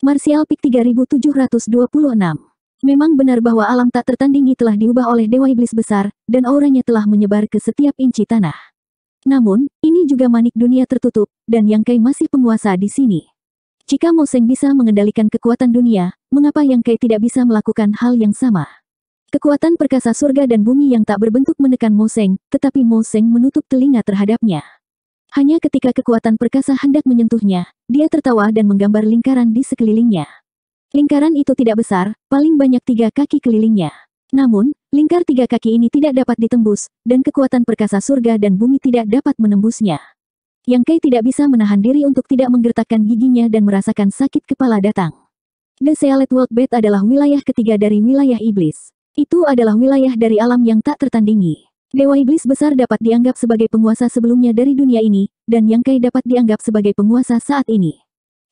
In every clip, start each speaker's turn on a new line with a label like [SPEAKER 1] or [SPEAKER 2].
[SPEAKER 1] Martial Peak 3726. Memang benar bahwa alam tak tertandingi telah diubah oleh Dewa Iblis Besar, dan auranya telah menyebar ke setiap inci tanah. Namun, ini juga manik dunia tertutup, dan Yang Kai masih penguasa di sini. Jika Moseng bisa mengendalikan kekuatan dunia, mengapa Yang Kai tidak bisa melakukan hal yang sama? Kekuatan perkasa surga dan bumi yang tak berbentuk menekan Moseng, tetapi Moseng menutup telinga terhadapnya. Hanya ketika kekuatan perkasa hendak menyentuhnya, dia tertawa dan menggambar lingkaran di sekelilingnya. Lingkaran itu tidak besar, paling banyak tiga kaki kelilingnya. Namun, lingkar tiga kaki ini tidak dapat ditembus, dan kekuatan perkasa surga dan bumi tidak dapat menembusnya. Yang Kai tidak bisa menahan diri untuk tidak menggertakkan giginya dan merasakan sakit kepala datang. The Sealed World Bed adalah wilayah ketiga dari wilayah iblis. Itu adalah wilayah dari alam yang tak tertandingi. Dewa Iblis besar dapat dianggap sebagai penguasa sebelumnya dari dunia ini, dan yang Kai dapat dianggap sebagai penguasa saat ini.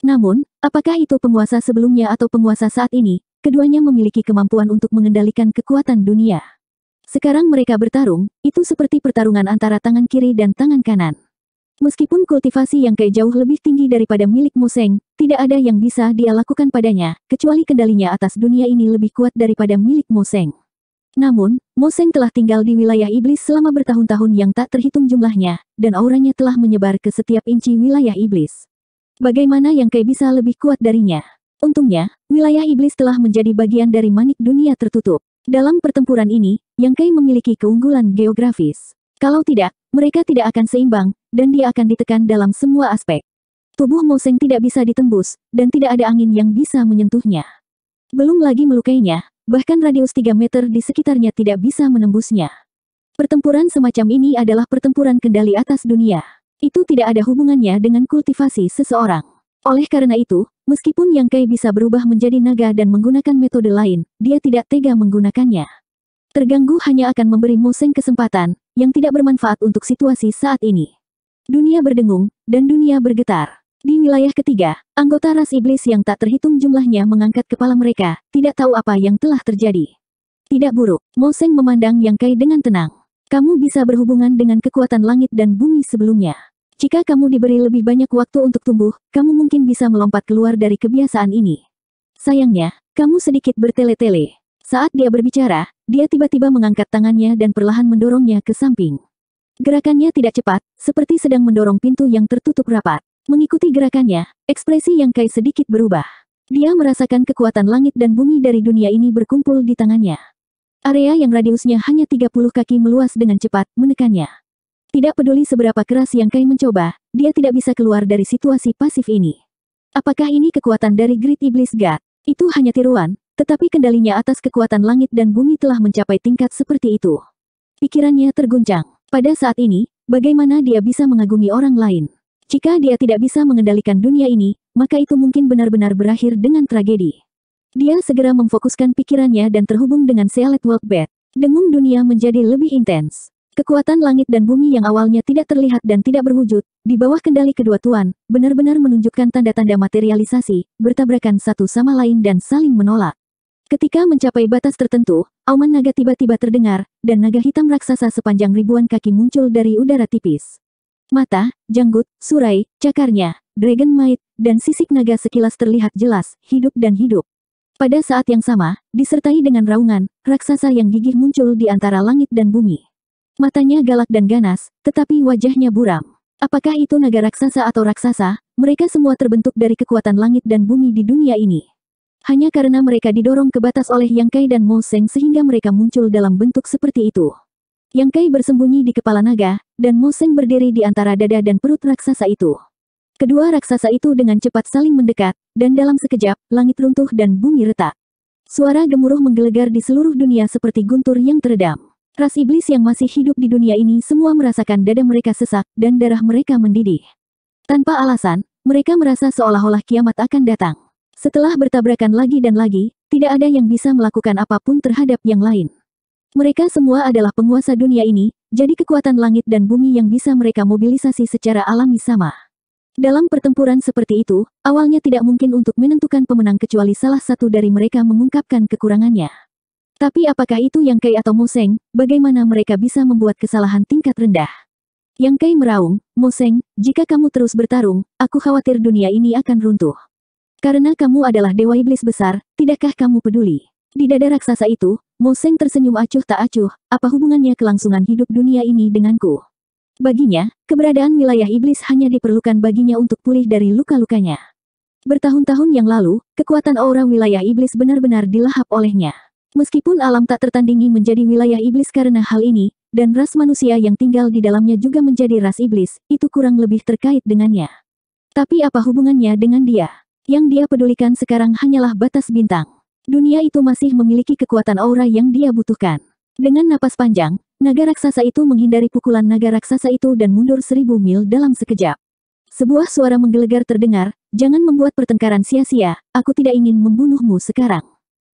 [SPEAKER 1] Namun, apakah itu penguasa sebelumnya atau penguasa saat ini, keduanya memiliki kemampuan untuk mengendalikan kekuatan dunia. Sekarang mereka bertarung, itu seperti pertarungan antara tangan kiri dan tangan kanan. Meskipun kultivasi yang Kai jauh lebih tinggi daripada milik Museng, tidak ada yang bisa dia lakukan padanya, kecuali kendalinya atas dunia ini lebih kuat daripada milik Museng. Namun, Moseng telah tinggal di wilayah iblis selama bertahun-tahun yang tak terhitung jumlahnya, dan auranya telah menyebar ke setiap inci wilayah iblis. Bagaimana yang Kei bisa lebih kuat darinya? Untungnya, wilayah iblis telah menjadi bagian dari manik dunia tertutup. Dalam pertempuran ini, Yang Kei memiliki keunggulan geografis. Kalau tidak, mereka tidak akan seimbang, dan dia akan ditekan dalam semua aspek. Tubuh Moseng tidak bisa ditembus, dan tidak ada angin yang bisa menyentuhnya. Belum lagi melukainya, bahkan radius 3 meter di sekitarnya tidak bisa menembusnya. Pertempuran semacam ini adalah pertempuran kendali atas dunia. Itu tidak ada hubungannya dengan kultivasi seseorang. Oleh karena itu, meskipun Yang Kai bisa berubah menjadi naga dan menggunakan metode lain, dia tidak tega menggunakannya. Terganggu hanya akan memberi Moseng kesempatan, yang tidak bermanfaat untuk situasi saat ini. Dunia berdengung, dan dunia bergetar. Di wilayah ketiga, anggota ras iblis yang tak terhitung jumlahnya mengangkat kepala mereka, tidak tahu apa yang telah terjadi. Tidak buruk, Moseng memandang Yang Kai dengan tenang. Kamu bisa berhubungan dengan kekuatan langit dan bumi sebelumnya. Jika kamu diberi lebih banyak waktu untuk tumbuh, kamu mungkin bisa melompat keluar dari kebiasaan ini. Sayangnya, kamu sedikit bertele-tele. Saat dia berbicara, dia tiba-tiba mengangkat tangannya dan perlahan mendorongnya ke samping. Gerakannya tidak cepat, seperti sedang mendorong pintu yang tertutup rapat. Mengikuti gerakannya, ekspresi Yang Kai sedikit berubah. Dia merasakan kekuatan langit dan bumi dari dunia ini berkumpul di tangannya. Area yang radiusnya hanya 30 kaki meluas dengan cepat, menekannya. Tidak peduli seberapa keras Yang Kai mencoba, dia tidak bisa keluar dari situasi pasif ini. Apakah ini kekuatan dari Great Iblis God? Itu hanya tiruan, tetapi kendalinya atas kekuatan langit dan bumi telah mencapai tingkat seperti itu. Pikirannya terguncang. Pada saat ini, bagaimana dia bisa mengagumi orang lain? Jika dia tidak bisa mengendalikan dunia ini, maka itu mungkin benar-benar berakhir dengan tragedi. Dia segera memfokuskan pikirannya dan terhubung dengan Sealet Walkbed. Dengung dunia menjadi lebih intens. Kekuatan langit dan bumi yang awalnya tidak terlihat dan tidak berwujud, di bawah kendali kedua tuan, benar-benar menunjukkan tanda-tanda materialisasi, bertabrakan satu sama lain dan saling menolak. Ketika mencapai batas tertentu, auman naga tiba-tiba terdengar, dan naga hitam raksasa sepanjang ribuan kaki muncul dari udara tipis. Mata, janggut, surai, cakarnya, dragon might, dan sisik naga sekilas terlihat jelas, hidup dan hidup. Pada saat yang sama, disertai dengan raungan, raksasa yang gigih muncul di antara langit dan bumi. Matanya galak dan ganas, tetapi wajahnya buram. Apakah itu naga raksasa atau raksasa, mereka semua terbentuk dari kekuatan langit dan bumi di dunia ini. Hanya karena mereka didorong ke batas oleh Yang Kai dan Mo Seng sehingga mereka muncul dalam bentuk seperti itu. Yang Kai bersembunyi di kepala naga, dan Moseng berdiri di antara dada dan perut raksasa itu. Kedua raksasa itu dengan cepat saling mendekat, dan dalam sekejap, langit runtuh dan bumi retak. Suara gemuruh menggelegar di seluruh dunia seperti guntur yang teredam. Ras iblis yang masih hidup di dunia ini semua merasakan dada mereka sesak, dan darah mereka mendidih. Tanpa alasan, mereka merasa seolah-olah kiamat akan datang. Setelah bertabrakan lagi dan lagi, tidak ada yang bisa melakukan apapun terhadap yang lain. Mereka semua adalah penguasa dunia ini, jadi kekuatan langit dan bumi yang bisa mereka mobilisasi secara alami sama. Dalam pertempuran seperti itu, awalnya tidak mungkin untuk menentukan pemenang kecuali salah satu dari mereka mengungkapkan kekurangannya. Tapi apakah itu yang Kai atau Moseng, bagaimana mereka bisa membuat kesalahan tingkat rendah? Yang Kai meraung, Moseng, jika kamu terus bertarung, aku khawatir dunia ini akan runtuh. Karena kamu adalah dewa iblis besar, tidakkah kamu peduli? Di dada raksasa itu, Seng tersenyum acuh tak acuh, apa hubungannya kelangsungan hidup dunia ini denganku? Baginya, keberadaan wilayah iblis hanya diperlukan baginya untuk pulih dari luka-lukanya. Bertahun-tahun yang lalu, kekuatan aura wilayah iblis benar-benar dilahap olehnya. Meskipun alam tak tertandingi menjadi wilayah iblis karena hal ini, dan ras manusia yang tinggal di dalamnya juga menjadi ras iblis, itu kurang lebih terkait dengannya. Tapi apa hubungannya dengan dia? Yang dia pedulikan sekarang hanyalah batas bintang dunia itu masih memiliki kekuatan aura yang dia butuhkan. Dengan napas panjang, naga raksasa itu menghindari pukulan naga raksasa itu dan mundur seribu mil dalam sekejap. Sebuah suara menggelegar terdengar, jangan membuat pertengkaran sia-sia, aku tidak ingin membunuhmu sekarang.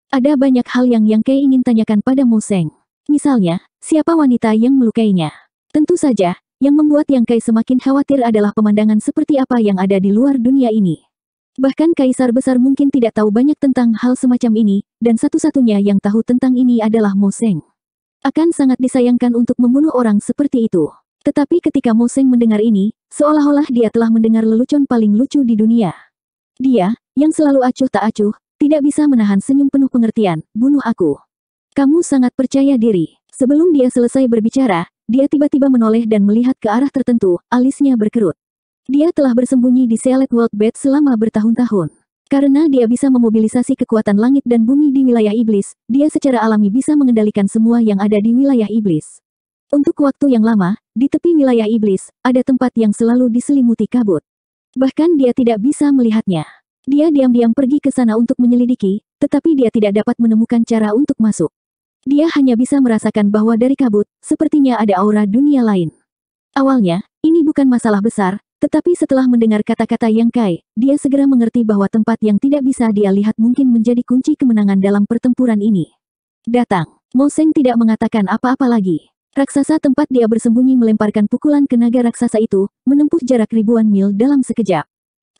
[SPEAKER 1] Ada banyak hal yang yang Kei ingin tanyakan pada Mo Seng. Misalnya, siapa wanita yang melukainya? Tentu saja, yang membuat Yang Kai semakin khawatir adalah pemandangan seperti apa yang ada di luar dunia ini. Bahkan kaisar besar mungkin tidak tahu banyak tentang hal semacam ini, dan satu-satunya yang tahu tentang ini adalah Mo Seng. Akan sangat disayangkan untuk membunuh orang seperti itu. Tetapi ketika Mo Seng mendengar ini, seolah-olah dia telah mendengar lelucon paling lucu di dunia. Dia, yang selalu acuh tak acuh, tidak bisa menahan senyum penuh pengertian, bunuh aku. Kamu sangat percaya diri. Sebelum dia selesai berbicara, dia tiba-tiba menoleh dan melihat ke arah tertentu, alisnya berkerut. Dia telah bersembunyi di Sealed World Bed selama bertahun-tahun. Karena dia bisa memobilisasi kekuatan langit dan bumi di wilayah iblis, dia secara alami bisa mengendalikan semua yang ada di wilayah iblis. Untuk waktu yang lama, di tepi wilayah iblis, ada tempat yang selalu diselimuti kabut. Bahkan dia tidak bisa melihatnya. Dia diam-diam pergi ke sana untuk menyelidiki, tetapi dia tidak dapat menemukan cara untuk masuk. Dia hanya bisa merasakan bahwa dari kabut, sepertinya ada aura dunia lain. Awalnya, ini bukan masalah besar, tetapi setelah mendengar kata-kata Yang Kai, dia segera mengerti bahwa tempat yang tidak bisa dia lihat mungkin menjadi kunci kemenangan dalam pertempuran ini. Datang, Mo Seng tidak mengatakan apa-apa lagi. Raksasa tempat dia bersembunyi melemparkan pukulan ke naga raksasa itu, menempuh jarak ribuan mil dalam sekejap.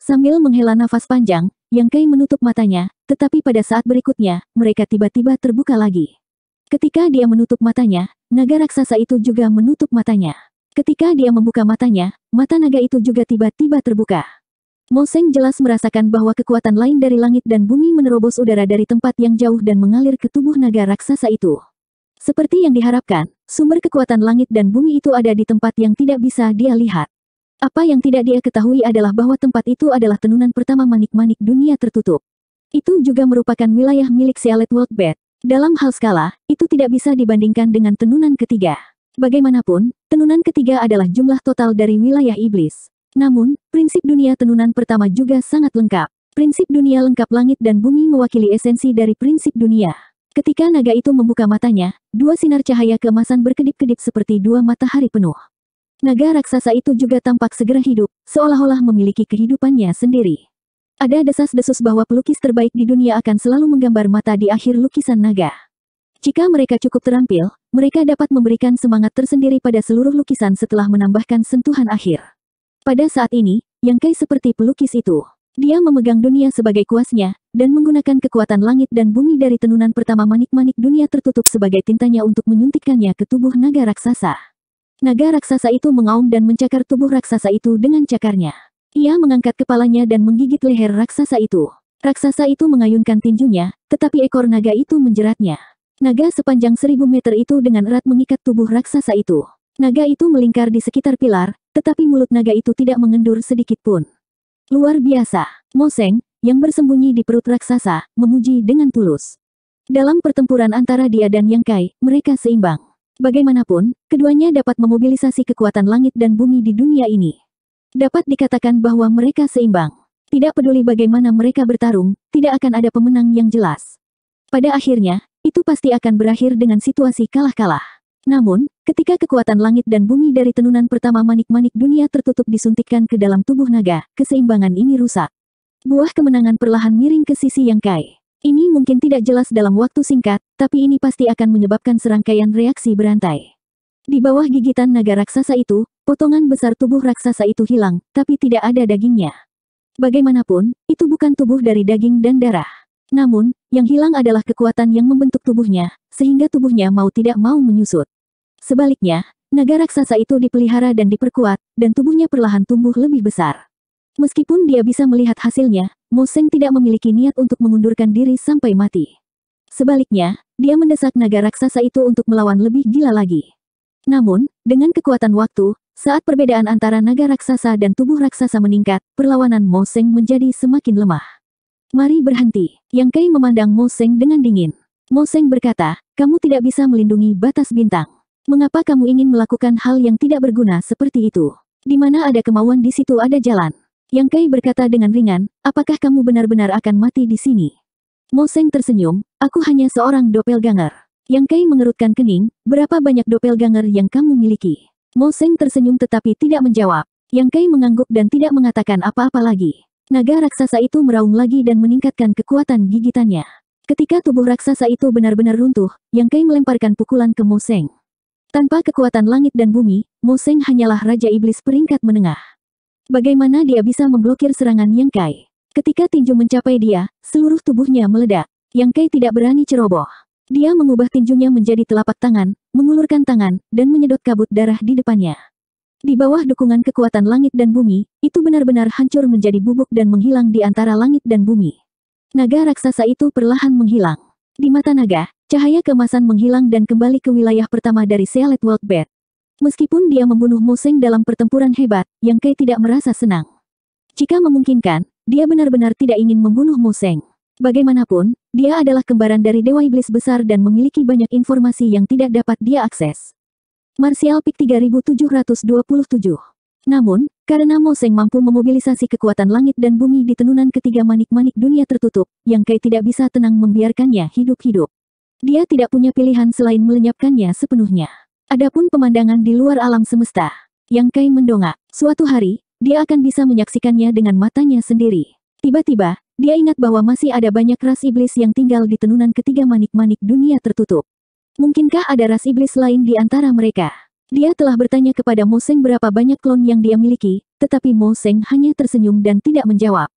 [SPEAKER 1] Sambil menghela nafas panjang, Yang Kai menutup matanya, tetapi pada saat berikutnya, mereka tiba-tiba terbuka lagi. Ketika dia menutup matanya, naga raksasa itu juga menutup matanya. Ketika dia membuka matanya, mata naga itu juga tiba-tiba terbuka. Moseng jelas merasakan bahwa kekuatan lain dari langit dan bumi menerobos udara dari tempat yang jauh dan mengalir ke tubuh naga raksasa itu. Seperti yang diharapkan, sumber kekuatan langit dan bumi itu ada di tempat yang tidak bisa dia lihat. Apa yang tidak dia ketahui adalah bahwa tempat itu adalah tenunan pertama manik-manik dunia tertutup. Itu juga merupakan wilayah milik Sialet World Bed. Dalam hal skala, itu tidak bisa dibandingkan dengan tenunan ketiga. Bagaimanapun, tenunan ketiga adalah jumlah total dari wilayah iblis. Namun, prinsip dunia tenunan pertama juga sangat lengkap. Prinsip dunia lengkap langit dan bumi mewakili esensi dari prinsip dunia. Ketika naga itu membuka matanya, dua sinar cahaya keemasan berkedip-kedip seperti dua matahari penuh. Naga raksasa itu juga tampak segera hidup, seolah-olah memiliki kehidupannya sendiri. Ada desas-desus bahwa pelukis terbaik di dunia akan selalu menggambar mata di akhir lukisan naga. Jika mereka cukup terampil, mereka dapat memberikan semangat tersendiri pada seluruh lukisan setelah menambahkan sentuhan akhir. Pada saat ini, yang Kai seperti pelukis itu. Dia memegang dunia sebagai kuasnya, dan menggunakan kekuatan langit dan bumi dari tenunan pertama manik-manik dunia tertutup sebagai tintanya untuk menyuntikkannya ke tubuh naga raksasa. Naga raksasa itu mengaum dan mencakar tubuh raksasa itu dengan cakarnya. Ia mengangkat kepalanya dan menggigit leher raksasa itu. Raksasa itu mengayunkan tinjunya, tetapi ekor naga itu menjeratnya. Naga sepanjang seribu meter itu dengan erat mengikat tubuh raksasa itu. Naga itu melingkar di sekitar pilar, tetapi mulut naga itu tidak mengendur sedikit pun. Luar biasa, Moseng, yang bersembunyi di perut raksasa, memuji dengan tulus. Dalam pertempuran antara dia dan Yang Kai, mereka seimbang. Bagaimanapun, keduanya dapat memobilisasi kekuatan langit dan bumi di dunia ini. Dapat dikatakan bahwa mereka seimbang. Tidak peduli bagaimana mereka bertarung, tidak akan ada pemenang yang jelas. Pada akhirnya, itu pasti akan berakhir dengan situasi kalah-kalah. Namun, ketika kekuatan langit dan bumi dari tenunan pertama manik-manik dunia tertutup disuntikkan ke dalam tubuh naga, keseimbangan ini rusak. Buah kemenangan perlahan miring ke sisi yang kai. Ini mungkin tidak jelas dalam waktu singkat, tapi ini pasti akan menyebabkan serangkaian reaksi berantai. Di bawah gigitan naga raksasa itu, potongan besar tubuh raksasa itu hilang, tapi tidak ada dagingnya. Bagaimanapun, itu bukan tubuh dari daging dan darah. Namun, yang hilang adalah kekuatan yang membentuk tubuhnya, sehingga tubuhnya mau tidak mau menyusut. Sebaliknya, naga raksasa itu dipelihara dan diperkuat, dan tubuhnya perlahan tumbuh lebih besar. Meskipun dia bisa melihat hasilnya, Mo Seng tidak memiliki niat untuk mengundurkan diri sampai mati. Sebaliknya, dia mendesak naga raksasa itu untuk melawan lebih gila lagi. Namun, dengan kekuatan waktu, saat perbedaan antara naga raksasa dan tubuh raksasa meningkat, perlawanan Mo Seng menjadi semakin lemah. Mari berhenti. Yang Kei memandang Mo Seng dengan dingin. Mo Seng berkata, kamu tidak bisa melindungi batas bintang. Mengapa kamu ingin melakukan hal yang tidak berguna seperti itu? Di mana ada kemauan di situ ada jalan. Yang Kei berkata dengan ringan, apakah kamu benar-benar akan mati di sini? Mo Seng tersenyum, aku hanya seorang doppelganger. Yang Kei mengerutkan kening, berapa banyak doppelganger yang kamu miliki? Mo Seng tersenyum tetapi tidak menjawab. Yang Kei mengangguk dan tidak mengatakan apa-apa lagi. Naga raksasa itu meraung lagi dan meningkatkan kekuatan gigitannya. Ketika tubuh raksasa itu benar-benar runtuh, Yang Kai melemparkan pukulan ke Moseng. Tanpa kekuatan langit dan bumi, Moseng hanyalah Raja Iblis peringkat menengah. Bagaimana dia bisa memblokir serangan Yang Kai? Ketika tinju mencapai dia, seluruh tubuhnya meledak. Yang Kai tidak berani ceroboh. Dia mengubah tinjunya menjadi telapak tangan, mengulurkan tangan, dan menyedot kabut darah di depannya. Di bawah dukungan kekuatan langit dan bumi, itu benar-benar hancur menjadi bubuk dan menghilang di antara langit dan bumi. Naga raksasa itu perlahan menghilang. Di mata naga, cahaya kemasan menghilang dan kembali ke wilayah pertama dari Sealet World Bed. Meskipun dia membunuh Museng dalam pertempuran hebat, yang Kei tidak merasa senang. Jika memungkinkan, dia benar-benar tidak ingin membunuh Museng. Bagaimanapun, dia adalah kembaran dari Dewa Iblis Besar dan memiliki banyak informasi yang tidak dapat dia akses. Martial Peak 3727. Namun, karena Moseng mampu memobilisasi kekuatan langit dan bumi di tenunan ketiga manik-manik dunia tertutup, Yang Kai tidak bisa tenang membiarkannya hidup-hidup. Dia tidak punya pilihan selain melenyapkannya sepenuhnya. Adapun pemandangan di luar alam semesta, Yang Kai mendongak. Suatu hari, dia akan bisa menyaksikannya dengan matanya sendiri. Tiba-tiba, dia ingat bahwa masih ada banyak ras iblis yang tinggal di tenunan ketiga manik-manik dunia tertutup. Mungkinkah ada ras iblis lain di antara mereka? Dia telah bertanya kepada Mo berapa banyak klon yang dia miliki, tetapi Mo hanya tersenyum dan tidak menjawab.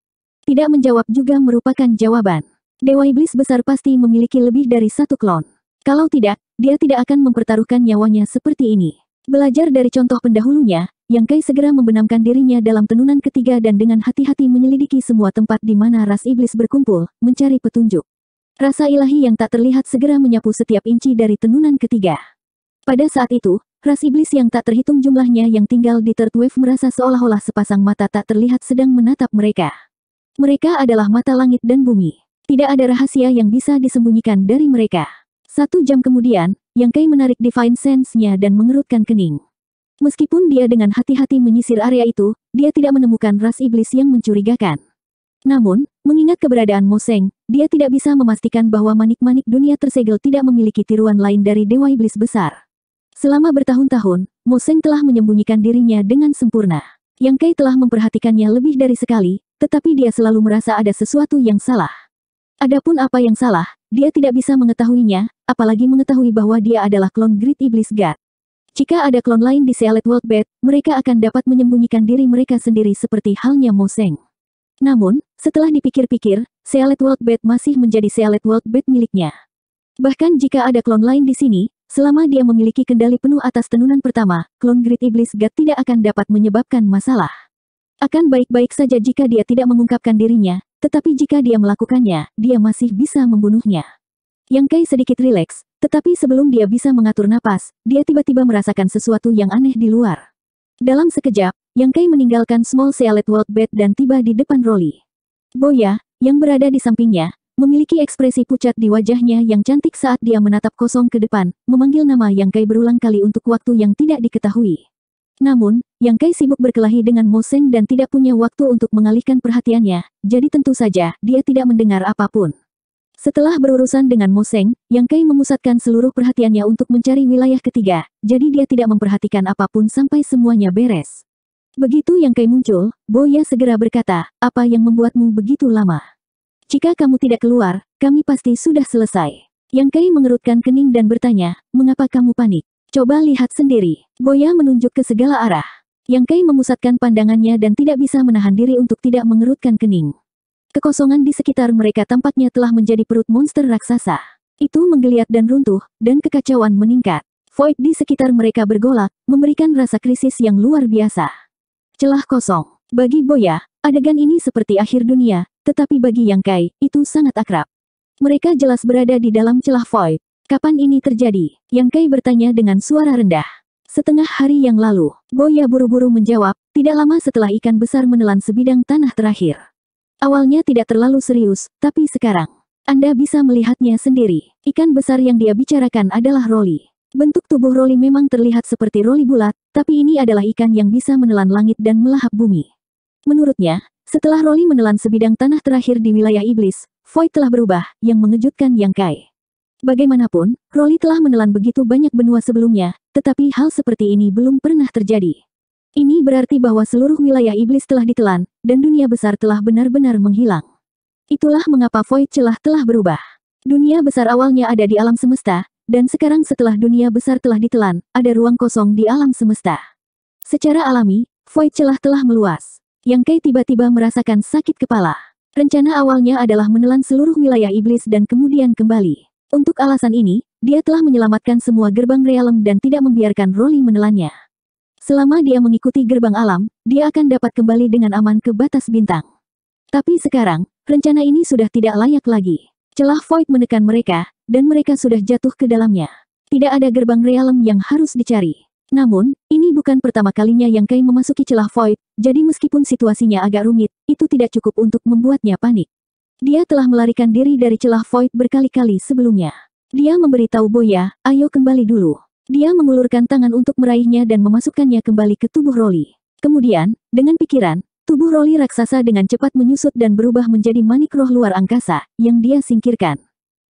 [SPEAKER 1] Tidak menjawab juga merupakan jawaban. Dewa Iblis besar pasti memiliki lebih dari satu klon. Kalau tidak, dia tidak akan mempertaruhkan nyawanya seperti ini. Belajar dari contoh pendahulunya, Yang Kai segera membenamkan dirinya dalam tenunan ketiga dan dengan hati-hati menyelidiki semua tempat di mana ras iblis berkumpul, mencari petunjuk. Rasa ilahi yang tak terlihat segera menyapu setiap inci dari tenunan ketiga. Pada saat itu, ras iblis yang tak terhitung jumlahnya yang tinggal di Third Wave merasa seolah-olah sepasang mata tak terlihat sedang menatap mereka. Mereka adalah mata langit dan bumi. Tidak ada rahasia yang bisa disembunyikan dari mereka. Satu jam kemudian, Yang Kai menarik Divine Sense-nya dan mengerutkan kening. Meskipun dia dengan hati-hati menyisir area itu, dia tidak menemukan ras iblis yang mencurigakan. Namun, mengingat keberadaan Moseng, dia tidak bisa memastikan bahwa manik-manik dunia tersegel tidak memiliki tiruan lain dari Dewa Iblis Besar. Selama bertahun-tahun, Mo Seng telah menyembunyikan dirinya dengan sempurna. Yang Kai telah memperhatikannya lebih dari sekali, tetapi dia selalu merasa ada sesuatu yang salah. Adapun apa yang salah, dia tidak bisa mengetahuinya, apalagi mengetahui bahwa dia adalah klon Great Iblis God. Jika ada klon lain di Sealet World Bed, mereka akan dapat menyembunyikan diri mereka sendiri seperti halnya Mo Seng. Namun, setelah dipikir-pikir, Sealet Walkbait masih menjadi Sealet Walkbait miliknya. Bahkan jika ada klon lain di sini, selama dia memiliki kendali penuh atas tenunan pertama, klon Grid Iblis God tidak akan dapat menyebabkan masalah. Akan baik-baik saja jika dia tidak mengungkapkan dirinya, tetapi jika dia melakukannya, dia masih bisa membunuhnya. Yang Kai sedikit rileks, tetapi sebelum dia bisa mengatur napas, dia tiba-tiba merasakan sesuatu yang aneh di luar. Dalam sekejap, Yang Kai meninggalkan Small Sealet World Bed dan tiba di depan Rolly. Boya, yang berada di sampingnya, memiliki ekspresi pucat di wajahnya yang cantik saat dia menatap kosong ke depan, memanggil nama Yang Kai berulang kali untuk waktu yang tidak diketahui. Namun, Yang Kai sibuk berkelahi dengan Mo Seng dan tidak punya waktu untuk mengalihkan perhatiannya, jadi tentu saja dia tidak mendengar apapun. Setelah berurusan dengan Moseng, Yang Kei memusatkan seluruh perhatiannya untuk mencari wilayah ketiga, jadi dia tidak memperhatikan apapun sampai semuanya beres. Begitu Yang Kei muncul, Boya segera berkata, apa yang membuatmu begitu lama? Jika kamu tidak keluar, kami pasti sudah selesai. Yang Kei mengerutkan kening dan bertanya, mengapa kamu panik? Coba lihat sendiri. Boya menunjuk ke segala arah. Yang Kei memusatkan pandangannya dan tidak bisa menahan diri untuk tidak mengerutkan kening. Kekosongan di sekitar mereka tampaknya telah menjadi perut monster raksasa. Itu menggeliat dan runtuh, dan kekacauan meningkat. Void di sekitar mereka bergolak, memberikan rasa krisis yang luar biasa. Celah kosong. Bagi Boya, adegan ini seperti akhir dunia, tetapi bagi Yang Kai, itu sangat akrab. Mereka jelas berada di dalam celah void. Kapan ini terjadi? Yang Kai bertanya dengan suara rendah. Setengah hari yang lalu, Boya buru-buru menjawab, tidak lama setelah ikan besar menelan sebidang tanah terakhir. Awalnya tidak terlalu serius, tapi sekarang, Anda bisa melihatnya sendiri. Ikan besar yang dia bicarakan adalah Roli. Bentuk tubuh Roli memang terlihat seperti Roli bulat, tapi ini adalah ikan yang bisa menelan langit dan melahap bumi. Menurutnya, setelah Roli menelan sebidang tanah terakhir di wilayah iblis, Void telah berubah, yang mengejutkan Yang Kai. Bagaimanapun, Roli telah menelan begitu banyak benua sebelumnya, tetapi hal seperti ini belum pernah terjadi. Ini berarti bahwa seluruh wilayah iblis telah ditelan, dan dunia besar telah benar-benar menghilang. Itulah mengapa void celah telah berubah. Dunia besar awalnya ada di alam semesta, dan sekarang setelah dunia besar telah ditelan, ada ruang kosong di alam semesta. Secara alami, void celah telah meluas. Yang Kei tiba-tiba merasakan sakit kepala. Rencana awalnya adalah menelan seluruh wilayah iblis dan kemudian kembali. Untuk alasan ini, dia telah menyelamatkan semua gerbang realem dan tidak membiarkan Roli menelannya. Selama dia mengikuti gerbang alam, dia akan dapat kembali dengan aman ke batas bintang. Tapi sekarang, rencana ini sudah tidak layak lagi. Celah void menekan mereka, dan mereka sudah jatuh ke dalamnya. Tidak ada gerbang realem yang harus dicari. Namun, ini bukan pertama kalinya yang Kai memasuki celah void, jadi meskipun situasinya agak rumit, itu tidak cukup untuk membuatnya panik. Dia telah melarikan diri dari celah void berkali-kali sebelumnya. Dia memberitahu Boya, ayo kembali dulu. Dia mengulurkan tangan untuk meraihnya dan memasukkannya kembali ke tubuh Roli. Kemudian, dengan pikiran, tubuh Roli raksasa dengan cepat menyusut dan berubah menjadi manik roh luar angkasa, yang dia singkirkan.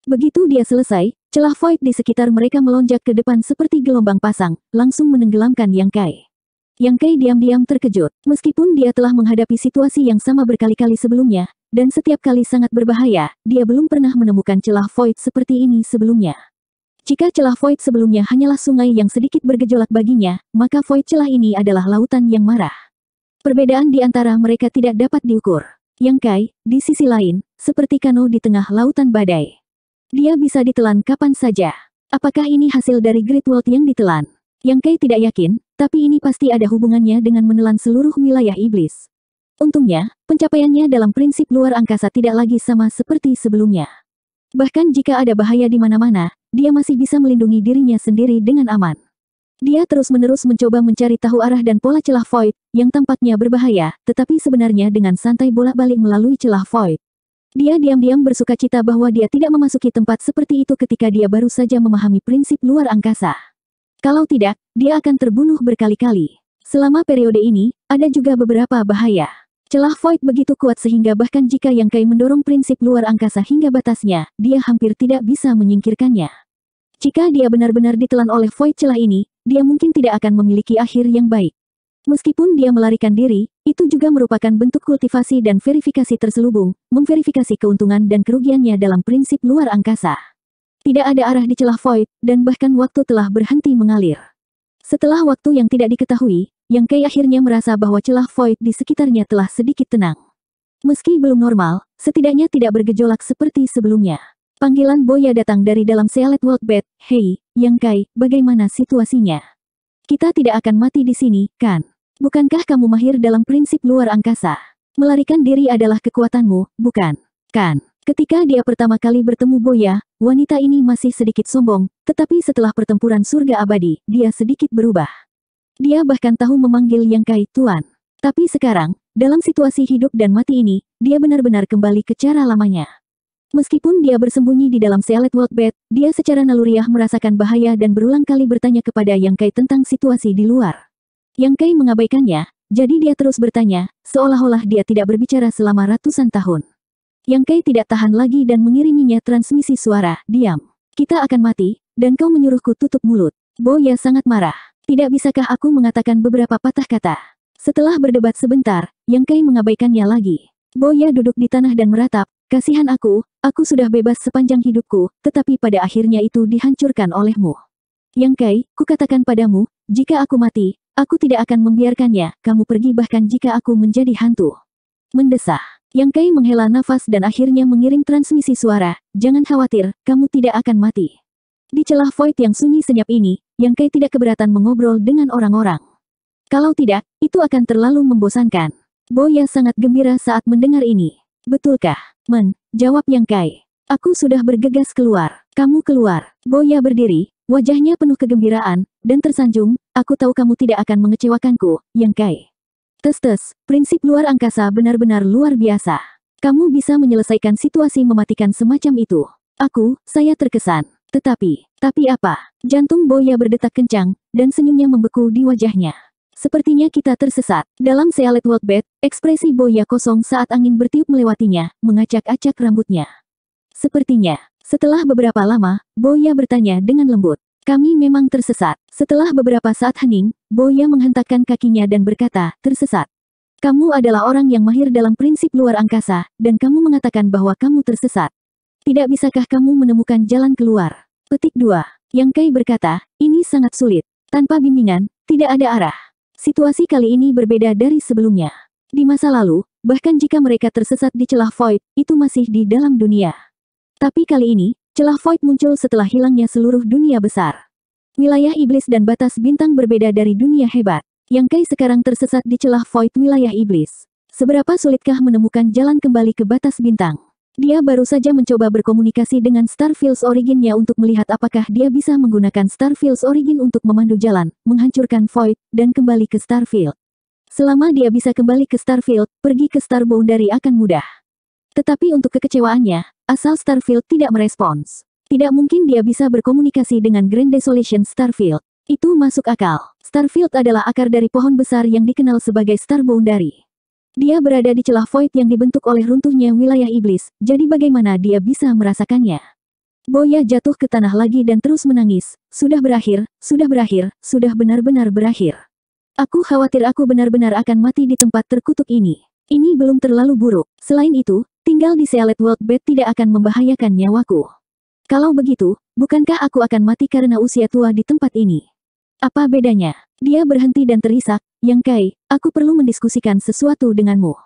[SPEAKER 1] Begitu dia selesai, celah void di sekitar mereka melonjak ke depan seperti gelombang pasang, langsung menenggelamkan Yang Kai. Yang Kai diam-diam terkejut, meskipun dia telah menghadapi situasi yang sama berkali-kali sebelumnya, dan setiap kali sangat berbahaya, dia belum pernah menemukan celah void seperti ini sebelumnya. Jika celah void sebelumnya hanyalah sungai yang sedikit bergejolak baginya, maka void celah ini adalah lautan yang marah. Perbedaan di antara mereka tidak dapat diukur. Yang Kai, di sisi lain, seperti kano di tengah lautan badai. Dia bisa ditelan kapan saja. Apakah ini hasil dari Great World yang ditelan? Yang Kai tidak yakin, tapi ini pasti ada hubungannya dengan menelan seluruh wilayah iblis. Untungnya, pencapaiannya dalam prinsip luar angkasa tidak lagi sama seperti sebelumnya. Bahkan jika ada bahaya di mana-mana, dia masih bisa melindungi dirinya sendiri dengan aman. Dia terus-menerus mencoba mencari tahu arah dan pola celah void, yang tampaknya berbahaya, tetapi sebenarnya dengan santai bolak-balik melalui celah void. Dia diam-diam bersuka cita bahwa dia tidak memasuki tempat seperti itu ketika dia baru saja memahami prinsip luar angkasa. Kalau tidak, dia akan terbunuh berkali-kali. Selama periode ini, ada juga beberapa bahaya. Celah void begitu kuat sehingga bahkan jika yang Kai mendorong prinsip luar angkasa hingga batasnya, dia hampir tidak bisa menyingkirkannya. Jika dia benar-benar ditelan oleh void celah ini, dia mungkin tidak akan memiliki akhir yang baik. Meskipun dia melarikan diri, itu juga merupakan bentuk kultivasi dan verifikasi terselubung, memverifikasi keuntungan dan kerugiannya dalam prinsip luar angkasa. Tidak ada arah di celah void, dan bahkan waktu telah berhenti mengalir. Setelah waktu yang tidak diketahui, yang Kei akhirnya merasa bahwa celah void di sekitarnya telah sedikit tenang. Meski belum normal, setidaknya tidak bergejolak seperti sebelumnya. Panggilan Boya datang dari dalam Sealet World Bed, Hei, Yang Kai, bagaimana situasinya? Kita tidak akan mati di sini, kan? Bukankah kamu mahir dalam prinsip luar angkasa? Melarikan diri adalah kekuatanmu, bukan? Kan? Ketika dia pertama kali bertemu Boya, wanita ini masih sedikit sombong, tetapi setelah pertempuran surga abadi, dia sedikit berubah. Dia bahkan tahu memanggil Yang Kai Tuan. Tapi sekarang, dalam situasi hidup dan mati ini, dia benar-benar kembali ke cara lamanya. Meskipun dia bersembunyi di dalam Sealet World Bed, dia secara naluriah merasakan bahaya dan berulang kali bertanya kepada Yang Kai tentang situasi di luar. Yang Kai mengabaikannya, jadi dia terus bertanya, seolah-olah dia tidak berbicara selama ratusan tahun. Yang Kai tidak tahan lagi dan mengiriminya transmisi suara, diam. Kita akan mati, dan kau menyuruhku tutup mulut. Boya sangat marah. Tidak bisakah aku mengatakan beberapa patah kata? Setelah berdebat sebentar, Yang Kai mengabaikannya lagi. Boya duduk di tanah dan meratap, kasihan aku, aku sudah bebas sepanjang hidupku, tetapi pada akhirnya itu dihancurkan olehmu. Yang Kai, kukatakan padamu, jika aku mati, aku tidak akan membiarkannya, kamu pergi bahkan jika aku menjadi hantu. Mendesah. Yang Kai menghela nafas dan akhirnya mengirim transmisi suara, jangan khawatir, kamu tidak akan mati. Di celah void yang sunyi senyap ini, Yang Kai tidak keberatan mengobrol dengan orang-orang. Kalau tidak, itu akan terlalu membosankan. Boya sangat gembira saat mendengar ini. Betulkah? Men, jawab Yang Kai. Aku sudah bergegas keluar. Kamu keluar. Boya berdiri, wajahnya penuh kegembiraan, dan tersanjung, aku tahu kamu tidak akan mengecewakanku, Yang Kai. Tes-tes, prinsip luar angkasa benar-benar luar biasa. Kamu bisa menyelesaikan situasi mematikan semacam itu. Aku, saya terkesan. Tetapi, tapi apa? Jantung Boya berdetak kencang, dan senyumnya membeku di wajahnya. Sepertinya kita tersesat. Dalam sealet walkbed, ekspresi Boya kosong saat angin bertiup melewatinya, mengacak-acak rambutnya. Sepertinya, setelah beberapa lama, Boya bertanya dengan lembut. Kami memang tersesat. Setelah beberapa saat hening, Boya menghentakkan kakinya dan berkata, tersesat. Kamu adalah orang yang mahir dalam prinsip luar angkasa, dan kamu mengatakan bahwa kamu tersesat. Tidak bisakah kamu menemukan jalan keluar? Petik 2. Yang Kai berkata, ini sangat sulit. Tanpa bimbingan, tidak ada arah. Situasi kali ini berbeda dari sebelumnya. Di masa lalu, bahkan jika mereka tersesat di celah void, itu masih di dalam dunia. Tapi kali ini, celah void muncul setelah hilangnya seluruh dunia besar. Wilayah iblis dan batas bintang berbeda dari dunia hebat. Yang Kai sekarang tersesat di celah void wilayah iblis. Seberapa sulitkah menemukan jalan kembali ke batas bintang? Dia baru saja mencoba berkomunikasi dengan Starfields Originnya untuk melihat apakah dia bisa menggunakan Starfields Origin untuk memandu jalan, menghancurkan Void, dan kembali ke Starfield. Selama dia bisa kembali ke Starfield, pergi ke Starboundary akan mudah. Tetapi untuk kekecewaannya, asal Starfield tidak merespons. Tidak mungkin dia bisa berkomunikasi dengan Grand Desolation Starfield. Itu masuk akal. Starfield adalah akar dari pohon besar yang dikenal sebagai Starboundary. Dia berada di celah void yang dibentuk oleh runtuhnya wilayah iblis, jadi bagaimana dia bisa merasakannya? Boya jatuh ke tanah lagi dan terus menangis. Sudah berakhir, sudah berakhir, sudah benar-benar berakhir. Aku khawatir aku benar-benar akan mati di tempat terkutuk ini. Ini belum terlalu buruk. Selain itu, tinggal di Sealet World Bed tidak akan membahayakan nyawaku. Kalau begitu, bukankah aku akan mati karena usia tua di tempat ini? Apa bedanya? Dia berhenti dan terisak, Yang Kai, aku perlu mendiskusikan sesuatu denganmu.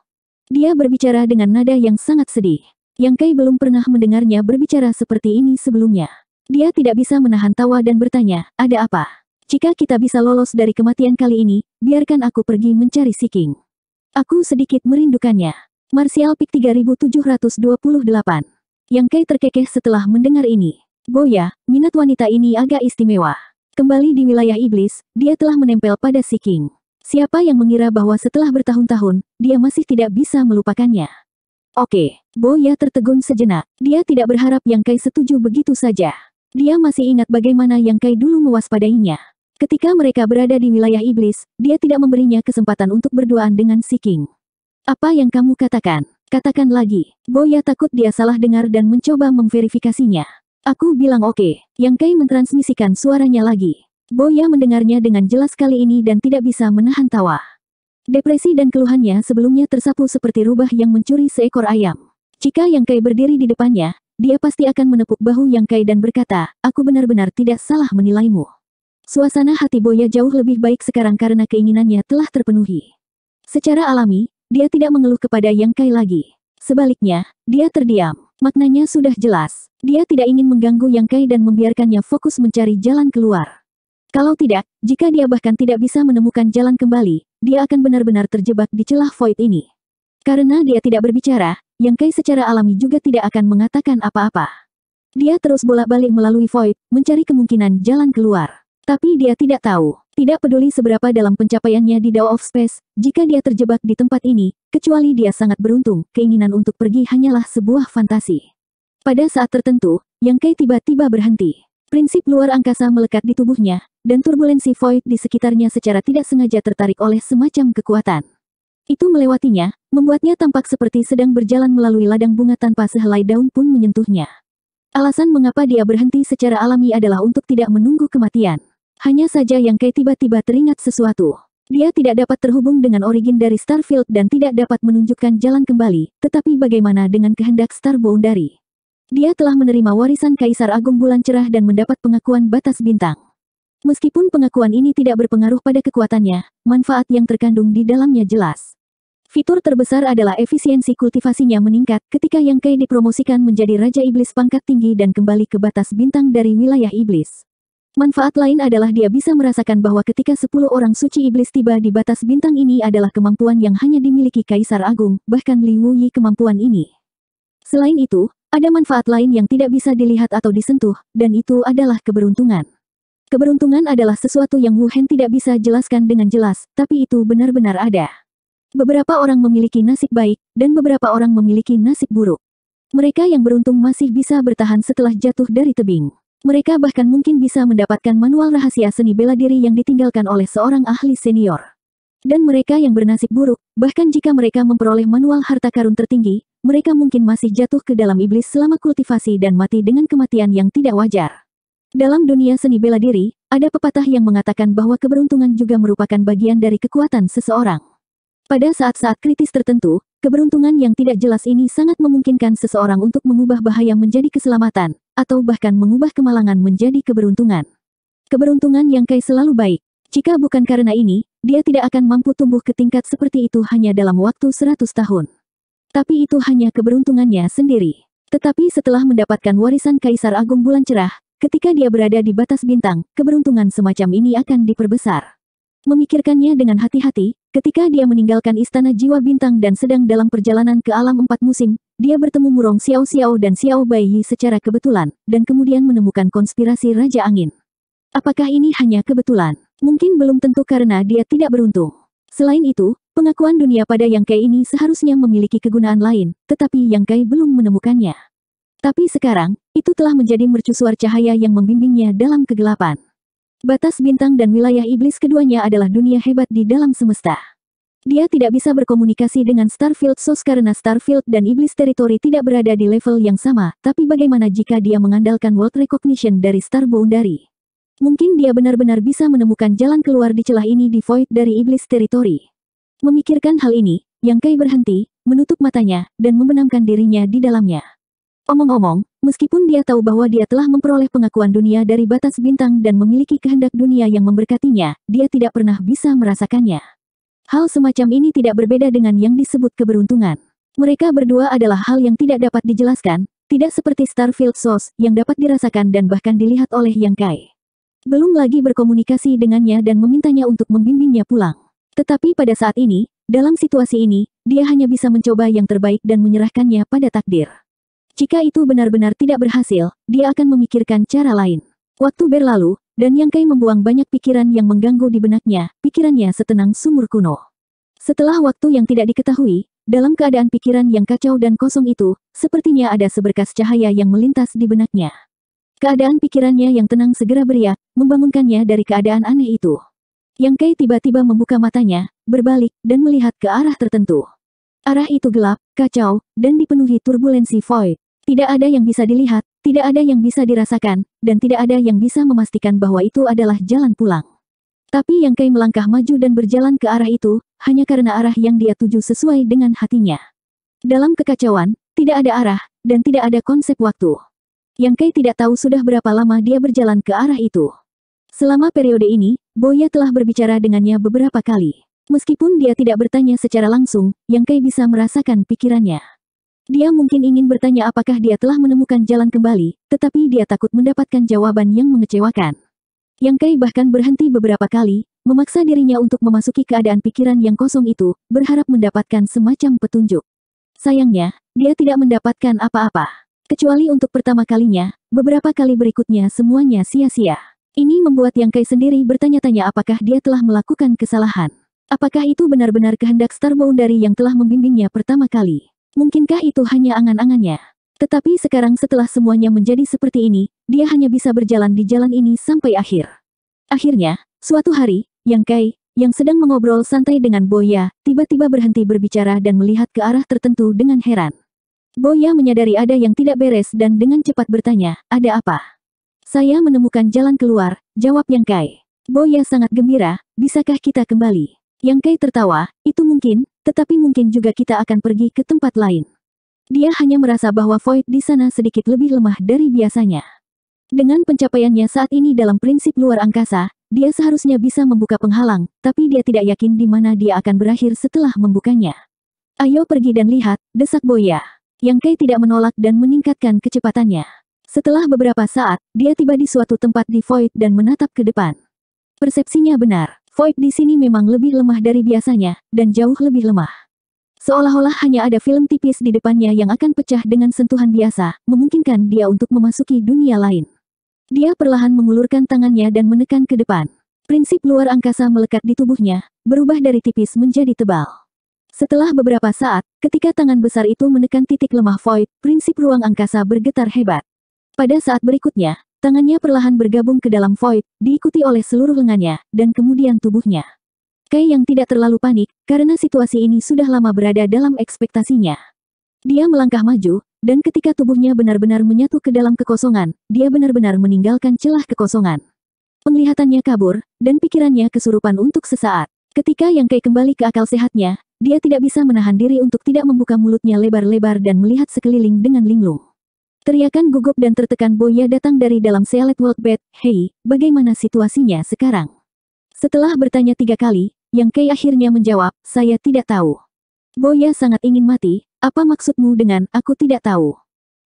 [SPEAKER 1] Dia berbicara dengan nada yang sangat sedih. Yang Kai belum pernah mendengarnya berbicara seperti ini sebelumnya. Dia tidak bisa menahan tawa dan bertanya, ada apa? Jika kita bisa lolos dari kematian kali ini, biarkan aku pergi mencari si King. Aku sedikit merindukannya. Martial Pik 3728. Yang Kai terkekeh setelah mendengar ini. Boya, minat wanita ini agak istimewa. Kembali di wilayah iblis, dia telah menempel pada si King. Siapa yang mengira bahwa setelah bertahun-tahun, dia masih tidak bisa melupakannya? Oke, Boya tertegun sejenak. Dia tidak berharap Yang Kai setuju begitu saja. Dia masih ingat bagaimana Yang Kai dulu mewaspadainya. Ketika mereka berada di wilayah iblis, dia tidak memberinya kesempatan untuk berduaan dengan si King. Apa yang kamu katakan? Katakan lagi. Boya takut dia salah dengar dan mencoba memverifikasinya. Aku bilang oke. Okay. Yang Kai mentransmisikan suaranya lagi. Boya mendengarnya dengan jelas kali ini dan tidak bisa menahan tawa. Depresi dan keluhannya sebelumnya tersapu seperti rubah yang mencuri seekor ayam. Jika Yang Kai berdiri di depannya, dia pasti akan menepuk bahu Yang Kai dan berkata, aku benar-benar tidak salah menilaimu. Suasana hati Boya jauh lebih baik sekarang karena keinginannya telah terpenuhi. Secara alami, dia tidak mengeluh kepada Yang Kai lagi. Sebaliknya, dia terdiam. Maknanya sudah jelas, dia tidak ingin mengganggu Yang Kai dan membiarkannya fokus mencari jalan keluar. Kalau tidak, jika dia bahkan tidak bisa menemukan jalan kembali, dia akan benar-benar terjebak di celah void ini. Karena dia tidak berbicara, Yang Kai secara alami juga tidak akan mengatakan apa-apa. Dia terus bolak-balik melalui void, mencari kemungkinan jalan keluar. Tapi dia tidak tahu. Tidak peduli seberapa dalam pencapaiannya di Dao of Space, jika dia terjebak di tempat ini, kecuali dia sangat beruntung, keinginan untuk pergi hanyalah sebuah fantasi. Pada saat tertentu, Yang Kai tiba-tiba berhenti. Prinsip luar angkasa melekat di tubuhnya, dan turbulensi void di sekitarnya secara tidak sengaja tertarik oleh semacam kekuatan. Itu melewatinya, membuatnya tampak seperti sedang berjalan melalui ladang bunga tanpa sehelai daun pun menyentuhnya. Alasan mengapa dia berhenti secara alami adalah untuk tidak menunggu kematian. Hanya saja yang Kai tiba-tiba teringat sesuatu. Dia tidak dapat terhubung dengan origin dari Starfield dan tidak dapat menunjukkan jalan kembali, tetapi bagaimana dengan kehendak Starbound dari? Dia telah menerima warisan Kaisar Agung Bulan Cerah dan mendapat pengakuan batas bintang. Meskipun pengakuan ini tidak berpengaruh pada kekuatannya, manfaat yang terkandung di dalamnya jelas. Fitur terbesar adalah efisiensi kultivasinya meningkat ketika Yang Kai dipromosikan menjadi Raja Iblis pangkat tinggi dan kembali ke batas bintang dari wilayah Iblis. Manfaat lain adalah dia bisa merasakan bahwa ketika 10 orang suci iblis tiba di batas bintang ini adalah kemampuan yang hanya dimiliki Kaisar Agung, bahkan Li Wuyi kemampuan ini. Selain itu, ada manfaat lain yang tidak bisa dilihat atau disentuh, dan itu adalah keberuntungan. Keberuntungan adalah sesuatu yang Wu Hen tidak bisa jelaskan dengan jelas, tapi itu benar-benar ada. Beberapa orang memiliki nasib baik, dan beberapa orang memiliki nasib buruk. Mereka yang beruntung masih bisa bertahan setelah jatuh dari tebing. Mereka bahkan mungkin bisa mendapatkan manual rahasia seni bela diri yang ditinggalkan oleh seorang ahli senior. Dan mereka yang bernasib buruk, bahkan jika mereka memperoleh manual harta karun tertinggi, mereka mungkin masih jatuh ke dalam iblis selama kultivasi dan mati dengan kematian yang tidak wajar. Dalam dunia seni bela diri, ada pepatah yang mengatakan bahwa keberuntungan juga merupakan bagian dari kekuatan seseorang. Pada saat-saat kritis tertentu, keberuntungan yang tidak jelas ini sangat memungkinkan seseorang untuk mengubah bahaya menjadi keselamatan, atau bahkan mengubah kemalangan menjadi keberuntungan. Keberuntungan yang Kai selalu baik. Jika bukan karena ini, dia tidak akan mampu tumbuh ke tingkat seperti itu hanya dalam waktu 100 tahun. Tapi itu hanya keberuntungannya sendiri. Tetapi setelah mendapatkan warisan Kaisar Agung Bulan Cerah, ketika dia berada di batas bintang, keberuntungan semacam ini akan diperbesar. Memikirkannya dengan hati-hati, ketika dia meninggalkan istana jiwa bintang dan sedang dalam perjalanan ke alam empat musim, dia bertemu Murong Xiao Xiao dan Xiao Baiyi secara kebetulan, dan kemudian menemukan konspirasi Raja Angin. Apakah ini hanya kebetulan? Mungkin belum tentu karena dia tidak beruntung. Selain itu, pengakuan dunia pada Yang Kai ini seharusnya memiliki kegunaan lain, tetapi Yang Kai belum menemukannya. Tapi sekarang, itu telah menjadi mercusuar cahaya yang membimbingnya dalam kegelapan. Batas bintang dan wilayah iblis keduanya adalah dunia hebat di dalam semesta. Dia tidak bisa berkomunikasi dengan Starfield Sos karena Starfield dan Iblis Teritori tidak berada di level yang sama, tapi bagaimana jika dia mengandalkan World Recognition dari Star Boundary? Mungkin dia benar-benar bisa menemukan jalan keluar di celah ini di Void dari Iblis Teritori. Memikirkan hal ini, Yang Kai berhenti, menutup matanya, dan membenamkan dirinya di dalamnya. Omong-omong, meskipun dia tahu bahwa dia telah memperoleh pengakuan dunia dari batas bintang dan memiliki kehendak dunia yang memberkatinya, dia tidak pernah bisa merasakannya. Hal semacam ini tidak berbeda dengan yang disebut keberuntungan. Mereka berdua adalah hal yang tidak dapat dijelaskan, tidak seperti Starfield Source yang dapat dirasakan dan bahkan dilihat oleh Yang Kai. Belum lagi berkomunikasi dengannya dan memintanya untuk membimbingnya pulang. Tetapi pada saat ini, dalam situasi ini, dia hanya bisa mencoba yang terbaik dan menyerahkannya pada takdir. Jika itu benar-benar tidak berhasil, dia akan memikirkan cara lain. Waktu berlalu, dan Yang Kai membuang banyak pikiran yang mengganggu di benaknya, pikirannya setenang sumur kuno. Setelah waktu yang tidak diketahui, dalam keadaan pikiran yang kacau dan kosong itu, sepertinya ada seberkas cahaya yang melintas di benaknya. Keadaan pikirannya yang tenang segera beriak, membangunkannya dari keadaan aneh itu. Yang Kai tiba-tiba membuka matanya, berbalik, dan melihat ke arah tertentu. Arah itu gelap, kacau, dan dipenuhi turbulensi void. Tidak ada yang bisa dilihat, tidak ada yang bisa dirasakan, dan tidak ada yang bisa memastikan bahwa itu adalah jalan pulang. Tapi Yang Kai melangkah maju dan berjalan ke arah itu, hanya karena arah yang dia tuju sesuai dengan hatinya. Dalam kekacauan, tidak ada arah, dan tidak ada konsep waktu. Yang Kai tidak tahu sudah berapa lama dia berjalan ke arah itu. Selama periode ini, Boya telah berbicara dengannya beberapa kali. Meskipun dia tidak bertanya secara langsung, Yang Kai bisa merasakan pikirannya. Dia mungkin ingin bertanya apakah dia telah menemukan jalan kembali, tetapi dia takut mendapatkan jawaban yang mengecewakan. Yang Kai bahkan berhenti beberapa kali, memaksa dirinya untuk memasuki keadaan pikiran yang kosong itu, berharap mendapatkan semacam petunjuk. Sayangnya, dia tidak mendapatkan apa-apa. Kecuali untuk pertama kalinya, beberapa kali berikutnya semuanya sia-sia. Ini membuat Yang Kai sendiri bertanya-tanya apakah dia telah melakukan kesalahan. Apakah itu benar-benar kehendak Star Boundary yang telah membimbingnya pertama kali? Mungkinkah itu hanya angan-angannya? Tetapi sekarang setelah semuanya menjadi seperti ini, dia hanya bisa berjalan di jalan ini sampai akhir. Akhirnya, suatu hari, Yang Kai, yang sedang mengobrol santai dengan Boya, tiba-tiba berhenti berbicara dan melihat ke arah tertentu dengan heran. Boya menyadari ada yang tidak beres dan dengan cepat bertanya, ada apa? Saya menemukan jalan keluar, jawab Yang Kai. Boya sangat gembira, bisakah kita kembali? Yang Kai tertawa, itu mungkin, tetapi mungkin juga kita akan pergi ke tempat lain. Dia hanya merasa bahwa Void di sana sedikit lebih lemah dari biasanya. Dengan pencapaiannya saat ini dalam prinsip luar angkasa, dia seharusnya bisa membuka penghalang, tapi dia tidak yakin di mana dia akan berakhir setelah membukanya. Ayo pergi dan lihat, desak Boya. Yang Kai tidak menolak dan meningkatkan kecepatannya. Setelah beberapa saat, dia tiba di suatu tempat di Void dan menatap ke depan. Persepsinya benar, Void di sini memang lebih lemah dari biasanya, dan jauh lebih lemah. Seolah-olah hanya ada film tipis di depannya yang akan pecah dengan sentuhan biasa, memungkinkan dia untuk memasuki dunia lain. Dia perlahan mengulurkan tangannya dan menekan ke depan. Prinsip luar angkasa melekat di tubuhnya, berubah dari tipis menjadi tebal. Setelah beberapa saat, ketika tangan besar itu menekan titik lemah void, prinsip ruang angkasa bergetar hebat. Pada saat berikutnya, Tangannya perlahan bergabung ke dalam void, diikuti oleh seluruh lengannya, dan kemudian tubuhnya. Kai yang tidak terlalu panik, karena situasi ini sudah lama berada dalam ekspektasinya. Dia melangkah maju, dan ketika tubuhnya benar-benar menyatu ke dalam kekosongan, dia benar-benar meninggalkan celah kekosongan. Penglihatannya kabur, dan pikirannya kesurupan untuk sesaat. Ketika Yang Kai kembali ke akal sehatnya, dia tidak bisa menahan diri untuk tidak membuka mulutnya lebar-lebar dan melihat sekeliling dengan linglung. Teriakan gugup dan tertekan Boya datang dari dalam world bed Hei, bagaimana situasinya sekarang? Setelah bertanya tiga kali, Yang Kei akhirnya menjawab, saya tidak tahu. Boya sangat ingin mati, apa maksudmu dengan aku tidak tahu?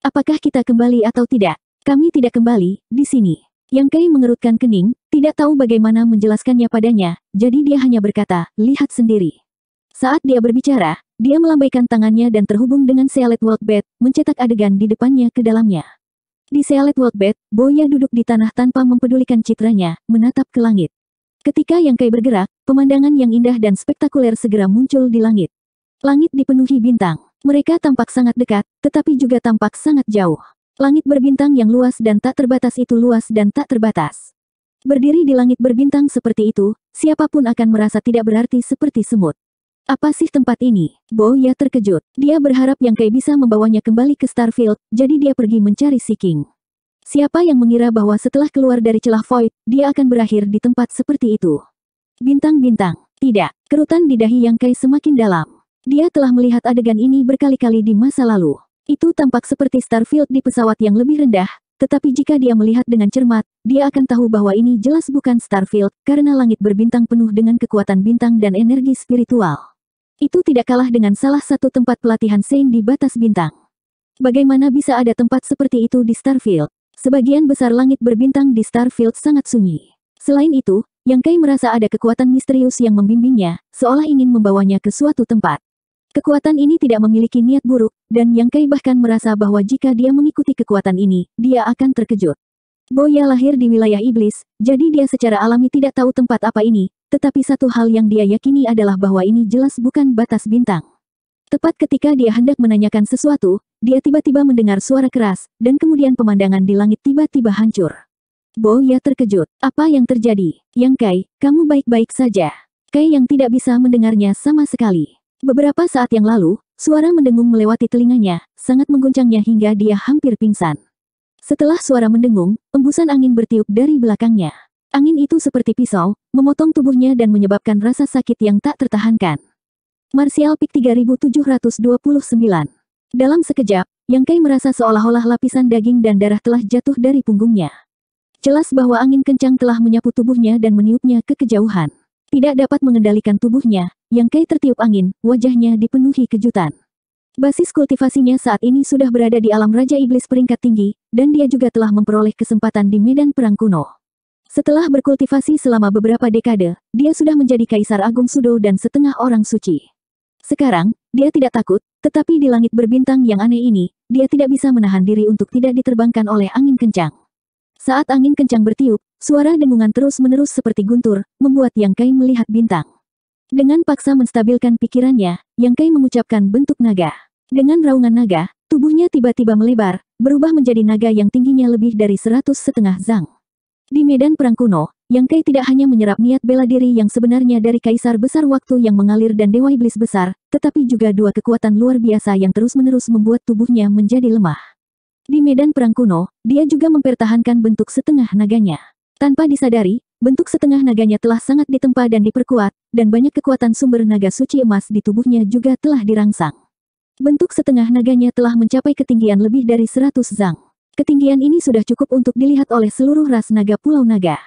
[SPEAKER 1] Apakah kita kembali atau tidak? Kami tidak kembali, di sini. Yang Kei mengerutkan kening, tidak tahu bagaimana menjelaskannya padanya, jadi dia hanya berkata, lihat sendiri. Saat dia berbicara, dia melambaikan tangannya dan terhubung dengan Sealet Walkbed, mencetak adegan di depannya ke dalamnya. Di Sealet Walkbed, Boya duduk di tanah tanpa mempedulikan citranya, menatap ke langit. Ketika yang Kai bergerak, pemandangan yang indah dan spektakuler segera muncul di langit. Langit dipenuhi bintang. Mereka tampak sangat dekat, tetapi juga tampak sangat jauh. Langit berbintang yang luas dan tak terbatas itu luas dan tak terbatas. Berdiri di langit berbintang seperti itu, siapapun akan merasa tidak berarti seperti semut. Apa sih tempat ini? ya terkejut. Dia berharap Yang Kai bisa membawanya kembali ke Starfield, jadi dia pergi mencari Si King. Siapa yang mengira bahwa setelah keluar dari celah void, dia akan berakhir di tempat seperti itu? Bintang-bintang. Tidak, kerutan di dahi Yang Kai semakin dalam. Dia telah melihat adegan ini berkali-kali di masa lalu. Itu tampak seperti Starfield di pesawat yang lebih rendah, tetapi jika dia melihat dengan cermat, dia akan tahu bahwa ini jelas bukan Starfield, karena langit berbintang penuh dengan kekuatan bintang dan energi spiritual. Itu tidak kalah dengan salah satu tempat pelatihan Saint di batas bintang. Bagaimana bisa ada tempat seperti itu di Starfield? Sebagian besar langit berbintang di Starfield sangat sunyi. Selain itu, Yang Kai merasa ada kekuatan misterius yang membimbingnya, seolah ingin membawanya ke suatu tempat. Kekuatan ini tidak memiliki niat buruk, dan Yang Kai bahkan merasa bahwa jika dia mengikuti kekuatan ini, dia akan terkejut. Boya lahir di wilayah iblis, jadi dia secara alami tidak tahu tempat apa ini, tetapi satu hal yang dia yakini adalah bahwa ini jelas bukan batas bintang. Tepat ketika dia hendak menanyakan sesuatu, dia tiba-tiba mendengar suara keras, dan kemudian pemandangan di langit tiba-tiba hancur. ya terkejut. Apa yang terjadi? Yang Kai, kamu baik-baik saja. Kai yang tidak bisa mendengarnya sama sekali. Beberapa saat yang lalu, suara mendengung melewati telinganya, sangat mengguncangnya hingga dia hampir pingsan. Setelah suara mendengung, embusan angin bertiup dari belakangnya. Angin itu seperti pisau, memotong tubuhnya dan menyebabkan rasa sakit yang tak tertahankan. Martial Peak 3729 Dalam sekejap, Yang Kai merasa seolah-olah lapisan daging dan darah telah jatuh dari punggungnya. Jelas bahwa angin kencang telah menyapu tubuhnya dan meniupnya ke kejauhan. Tidak dapat mengendalikan tubuhnya, Yang Kai tertiup angin, wajahnya dipenuhi kejutan. Basis kultivasinya saat ini sudah berada di alam Raja Iblis peringkat tinggi, dan dia juga telah memperoleh kesempatan di medan perang kuno. Setelah berkultivasi selama beberapa dekade, dia sudah menjadi Kaisar Agung Sudo dan setengah orang suci. Sekarang, dia tidak takut, tetapi di langit berbintang yang aneh ini, dia tidak bisa menahan diri untuk tidak diterbangkan oleh angin kencang. Saat angin kencang bertiup, suara dengungan terus-menerus seperti guntur, membuat Yang Kai melihat bintang. Dengan paksa menstabilkan pikirannya, Yang Kai mengucapkan bentuk naga. Dengan raungan naga, tubuhnya tiba-tiba melebar, berubah menjadi naga yang tingginya lebih dari seratus setengah zang. Di medan perang kuno, Yang Kai tidak hanya menyerap niat bela diri yang sebenarnya dari kaisar besar waktu yang mengalir dan dewa iblis besar, tetapi juga dua kekuatan luar biasa yang terus-menerus membuat tubuhnya menjadi lemah. Di medan perang kuno, dia juga mempertahankan bentuk setengah naganya. Tanpa disadari, bentuk setengah naganya telah sangat ditempa dan diperkuat, dan banyak kekuatan sumber naga suci emas di tubuhnya juga telah dirangsang. Bentuk setengah naganya telah mencapai ketinggian lebih dari 100 zang. Ketinggian ini sudah cukup untuk dilihat oleh seluruh ras naga Pulau Naga.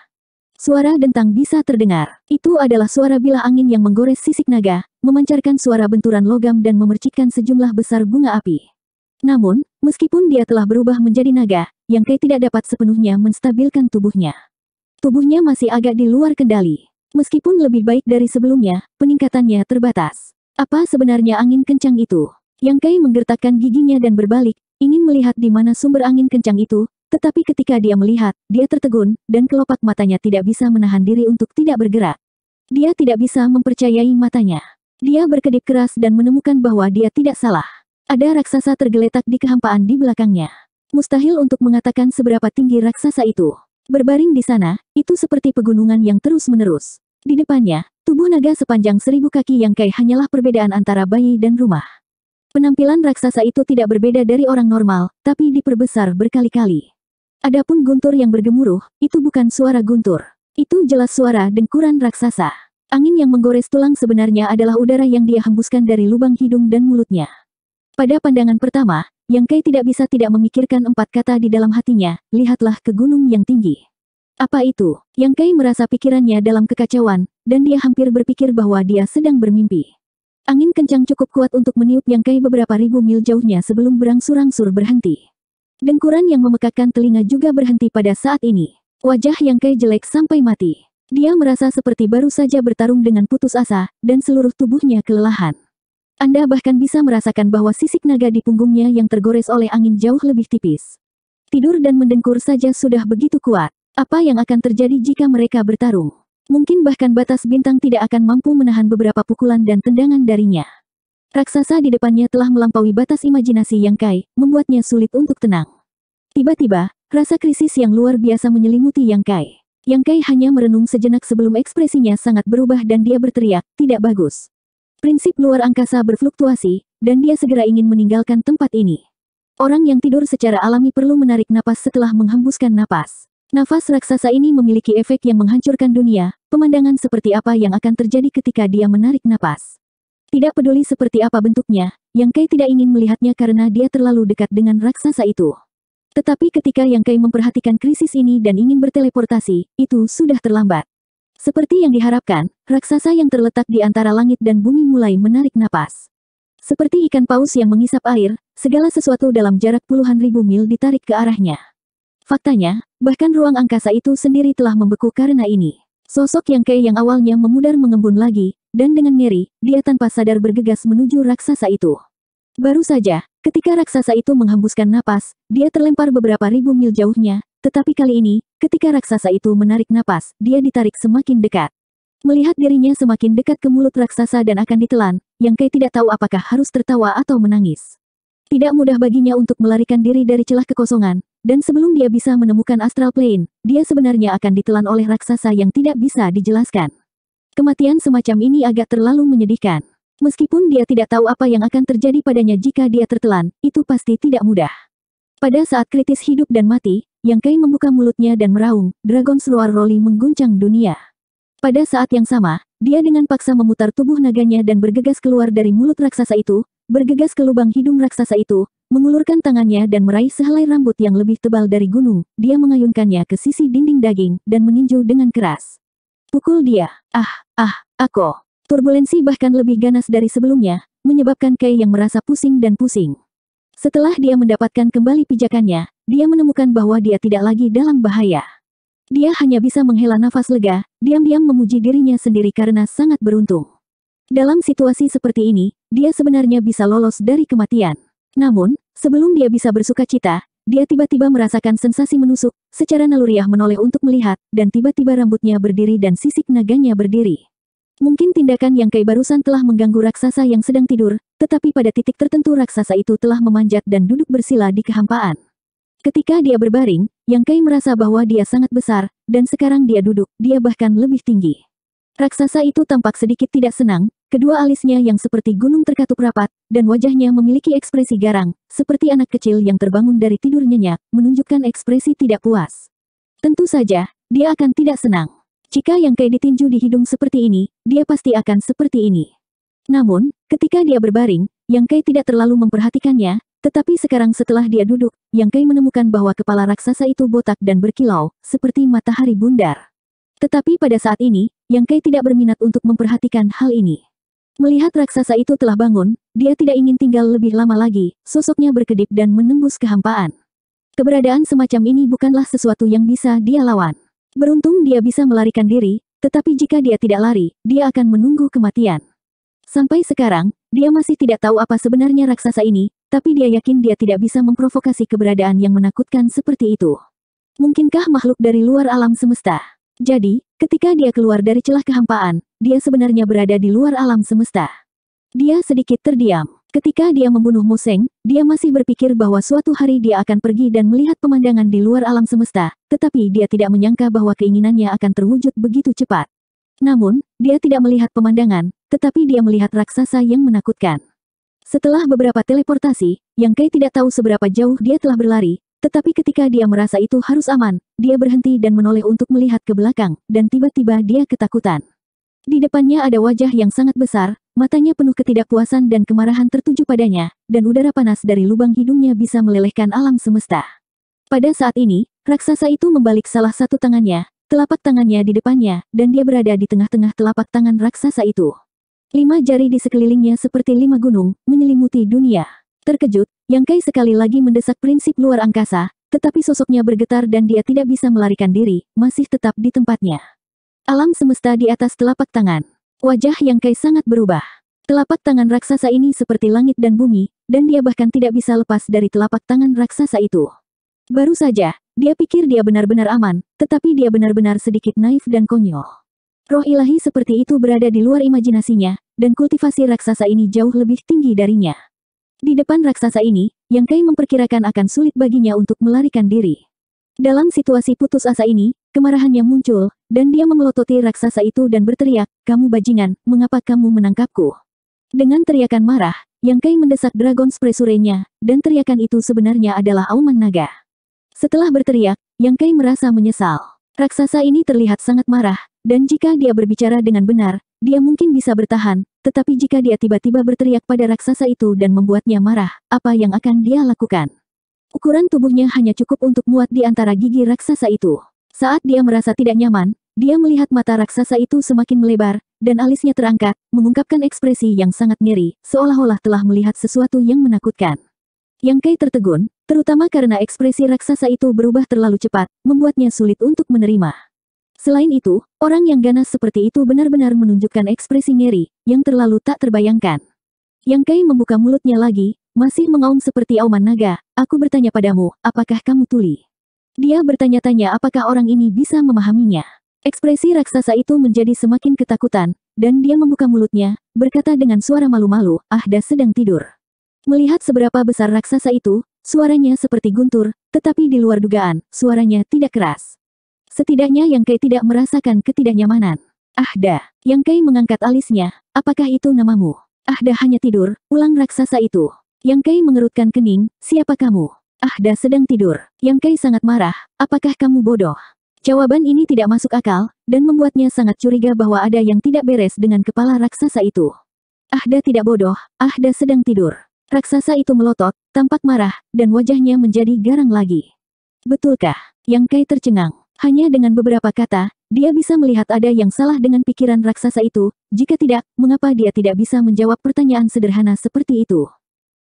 [SPEAKER 1] Suara dentang bisa terdengar. Itu adalah suara bila angin yang menggores sisik naga, memancarkan suara benturan logam dan memercikkan sejumlah besar bunga api. Namun, meskipun dia telah berubah menjadi naga, Yang Kai tidak dapat sepenuhnya menstabilkan tubuhnya. Tubuhnya masih agak di luar kendali. Meskipun lebih baik dari sebelumnya, peningkatannya terbatas. Apa sebenarnya angin kencang itu? Yang Kai menggertakkan giginya dan berbalik, ingin melihat di mana sumber angin kencang itu, tetapi ketika dia melihat, dia tertegun, dan kelopak matanya tidak bisa menahan diri untuk tidak bergerak. Dia tidak bisa mempercayai matanya. Dia berkedip keras dan menemukan bahwa dia tidak salah. Ada raksasa tergeletak di kehampaan di belakangnya. Mustahil untuk mengatakan seberapa tinggi raksasa itu. Berbaring di sana, itu seperti pegunungan yang terus-menerus. Di depannya, tubuh naga sepanjang seribu kaki yang kai hanyalah perbedaan antara bayi dan rumah. Penampilan raksasa itu tidak berbeda dari orang normal, tapi diperbesar berkali-kali. Adapun guntur yang bergemuruh, itu bukan suara guntur. Itu jelas suara dengkuran raksasa. Angin yang menggores tulang sebenarnya adalah udara yang dia hembuskan dari lubang hidung dan mulutnya. Pada pandangan pertama, Yang Kai tidak bisa tidak memikirkan empat kata di dalam hatinya, lihatlah ke gunung yang tinggi. Apa itu? Yang Kai merasa pikirannya dalam kekacauan, dan dia hampir berpikir bahwa dia sedang bermimpi. Angin kencang cukup kuat untuk meniup Yang Kai beberapa ribu mil jauhnya sebelum berangsur-angsur berhenti. Dengkuran yang memekakkan telinga juga berhenti pada saat ini. Wajah Yang Kai jelek sampai mati. Dia merasa seperti baru saja bertarung dengan putus asa, dan seluruh tubuhnya kelelahan. Anda bahkan bisa merasakan bahwa sisik naga di punggungnya yang tergores oleh angin jauh lebih tipis. Tidur dan mendengkur saja sudah begitu kuat. Apa yang akan terjadi jika mereka bertarung? Mungkin bahkan batas bintang tidak akan mampu menahan beberapa pukulan dan tendangan darinya. Raksasa di depannya telah melampaui batas imajinasi yang Kai, membuatnya sulit untuk tenang. Tiba-tiba, rasa krisis yang luar biasa menyelimuti Yang Kai. Yang Kai hanya merenung sejenak sebelum ekspresinya sangat berubah dan dia berteriak, tidak bagus. Prinsip luar angkasa berfluktuasi, dan dia segera ingin meninggalkan tempat ini. Orang yang tidur secara alami perlu menarik napas setelah menghembuskan napas. Nafas raksasa ini memiliki efek yang menghancurkan dunia, pemandangan seperti apa yang akan terjadi ketika dia menarik nafas? Tidak peduli seperti apa bentuknya, Yang Kai tidak ingin melihatnya karena dia terlalu dekat dengan raksasa itu. Tetapi ketika Yang Kai memperhatikan krisis ini dan ingin berteleportasi, itu sudah terlambat. Seperti yang diharapkan, raksasa yang terletak di antara langit dan bumi mulai menarik napas. Seperti ikan paus yang mengisap air, segala sesuatu dalam jarak puluhan ribu mil ditarik ke arahnya. Faktanya, Bahkan ruang angkasa itu sendiri telah membeku karena ini. Sosok yang Kei yang awalnya memudar mengembun lagi, dan dengan ngeri, dia tanpa sadar bergegas menuju raksasa itu. Baru saja, ketika raksasa itu menghembuskan napas, dia terlempar beberapa ribu mil jauhnya, tetapi kali ini, ketika raksasa itu menarik napas, dia ditarik semakin dekat. Melihat dirinya semakin dekat ke mulut raksasa dan akan ditelan, Yang Kei tidak tahu apakah harus tertawa atau menangis. Tidak mudah baginya untuk melarikan diri dari celah kekosongan, dan sebelum dia bisa menemukan astral plane, dia sebenarnya akan ditelan oleh raksasa yang tidak bisa dijelaskan. Kematian semacam ini agak terlalu menyedihkan. Meskipun dia tidak tahu apa yang akan terjadi padanya jika dia tertelan, itu pasti tidak mudah. Pada saat kritis hidup dan mati, Yang Kai membuka mulutnya dan meraung, Dragon Sluar Roli mengguncang dunia. Pada saat yang sama, dia dengan paksa memutar tubuh naganya dan bergegas keluar dari mulut raksasa itu, bergegas ke lubang hidung raksasa itu, mengulurkan tangannya dan meraih sehelai rambut yang lebih tebal dari gunung, dia mengayunkannya ke sisi dinding daging dan meninju dengan keras. Pukul dia. Ah, ah, aku. Turbulensi bahkan lebih ganas dari sebelumnya, menyebabkan Kai yang merasa pusing dan pusing. Setelah dia mendapatkan kembali pijakannya, dia menemukan bahwa dia tidak lagi dalam bahaya. Dia hanya bisa menghela nafas lega, diam-diam memuji dirinya sendiri karena sangat beruntung. Dalam situasi seperti ini, dia sebenarnya bisa lolos dari kematian. Namun, sebelum dia bisa bersuka cita, dia tiba-tiba merasakan sensasi menusuk, secara naluriah menoleh untuk melihat, dan tiba-tiba rambutnya berdiri dan sisik naganya berdiri. Mungkin tindakan yang Kai barusan telah mengganggu raksasa yang sedang tidur, tetapi pada titik tertentu raksasa itu telah memanjat dan duduk bersila di kehampaan. Ketika dia berbaring, Yang Kai merasa bahwa dia sangat besar, dan sekarang dia duduk, dia bahkan lebih tinggi. Raksasa itu tampak sedikit tidak senang, Kedua alisnya yang seperti gunung terkatup rapat, dan wajahnya memiliki ekspresi garang, seperti anak kecil yang terbangun dari tidur nyenyak, menunjukkan ekspresi tidak puas. Tentu saja, dia akan tidak senang. Jika yang kayak ditinju di hidung seperti ini, dia pasti akan seperti ini. Namun, ketika dia berbaring, Yang kai tidak terlalu memperhatikannya, tetapi sekarang setelah dia duduk, Yang kai menemukan bahwa kepala raksasa itu botak dan berkilau, seperti matahari bundar. Tetapi pada saat ini, Yang kai tidak berminat untuk memperhatikan hal ini. Melihat raksasa itu telah bangun, dia tidak ingin tinggal lebih lama lagi, sosoknya berkedip dan menembus kehampaan. Keberadaan semacam ini bukanlah sesuatu yang bisa dia lawan. Beruntung dia bisa melarikan diri, tetapi jika dia tidak lari, dia akan menunggu kematian. Sampai sekarang, dia masih tidak tahu apa sebenarnya raksasa ini, tapi dia yakin dia tidak bisa memprovokasi keberadaan yang menakutkan seperti itu. Mungkinkah makhluk dari luar alam semesta? Jadi, ketika dia keluar dari celah kehampaan, dia sebenarnya berada di luar alam semesta. Dia sedikit terdiam. Ketika dia membunuh Museng, dia masih berpikir bahwa suatu hari dia akan pergi dan melihat pemandangan di luar alam semesta, tetapi dia tidak menyangka bahwa keinginannya akan terwujud begitu cepat. Namun, dia tidak melihat pemandangan, tetapi dia melihat raksasa yang menakutkan. Setelah beberapa teleportasi, yang Kai tidak tahu seberapa jauh dia telah berlari, tetapi ketika dia merasa itu harus aman, dia berhenti dan menoleh untuk melihat ke belakang, dan tiba-tiba dia ketakutan. Di depannya ada wajah yang sangat besar, matanya penuh ketidakpuasan dan kemarahan tertuju padanya, dan udara panas dari lubang hidungnya bisa melelehkan alam semesta. Pada saat ini, raksasa itu membalik salah satu tangannya, telapak tangannya di depannya, dan dia berada di tengah-tengah telapak tangan raksasa itu. Lima jari di sekelilingnya seperti lima gunung, menyelimuti dunia. Terkejut, Yang Kai sekali lagi mendesak prinsip luar angkasa, tetapi sosoknya bergetar dan dia tidak bisa melarikan diri, masih tetap di tempatnya. Alam semesta di atas telapak tangan. Wajah yang Kai sangat berubah. Telapak tangan raksasa ini seperti langit dan bumi, dan dia bahkan tidak bisa lepas dari telapak tangan raksasa itu. Baru saja, dia pikir dia benar-benar aman, tetapi dia benar-benar sedikit naif dan konyol. Roh ilahi seperti itu berada di luar imajinasinya, dan kultivasi raksasa ini jauh lebih tinggi darinya. Di depan raksasa ini, yang Kai memperkirakan akan sulit baginya untuk melarikan diri. Dalam situasi putus asa ini, kemarahannya muncul, dan dia mengelototi raksasa itu dan berteriak, kamu bajingan, mengapa kamu menangkapku? Dengan teriakan marah, Yang Kai mendesak Dragon Spresurenya, dan teriakan itu sebenarnya adalah auman naga. Setelah berteriak, Yang Kai merasa menyesal. Raksasa ini terlihat sangat marah, dan jika dia berbicara dengan benar, dia mungkin bisa bertahan, tetapi jika dia tiba-tiba berteriak pada raksasa itu dan membuatnya marah, apa yang akan dia lakukan? Ukuran tubuhnya hanya cukup untuk muat di antara gigi raksasa itu. Saat dia merasa tidak nyaman, dia melihat mata raksasa itu semakin melebar, dan alisnya terangkat, mengungkapkan ekspresi yang sangat ngeri, seolah-olah telah melihat sesuatu yang menakutkan. Yang Kai tertegun, terutama karena ekspresi raksasa itu berubah terlalu cepat, membuatnya sulit untuk menerima. Selain itu, orang yang ganas seperti itu benar-benar menunjukkan ekspresi ngeri, yang terlalu tak terbayangkan. Yang Kai membuka mulutnya lagi, masih mengaum seperti auman naga, aku bertanya padamu, apakah kamu tuli? Dia bertanya-tanya apakah orang ini bisa memahaminya. Ekspresi raksasa itu menjadi semakin ketakutan, dan dia membuka mulutnya, berkata dengan suara malu-malu, Ahda sedang tidur. Melihat seberapa besar raksasa itu, suaranya seperti guntur, tetapi di luar dugaan, suaranya tidak keras. Setidaknya yang Kei tidak merasakan ketidaknyamanan. Ahda, yang Kei mengangkat alisnya, apakah itu namamu? Ahda hanya tidur, ulang raksasa itu. Yang Kei mengerutkan kening, siapa kamu? Ahda sedang tidur. Yang Kai sangat marah, apakah kamu bodoh? Jawaban ini tidak masuk akal, dan membuatnya sangat curiga bahwa ada yang tidak beres dengan kepala raksasa itu. Ahda tidak bodoh, Ahda sedang tidur. Raksasa itu melotot, tampak marah, dan wajahnya menjadi garang lagi. Betulkah? Yang Kai tercengang. Hanya dengan beberapa kata, dia bisa melihat ada yang salah dengan pikiran raksasa itu, jika tidak, mengapa dia tidak bisa menjawab pertanyaan sederhana seperti itu?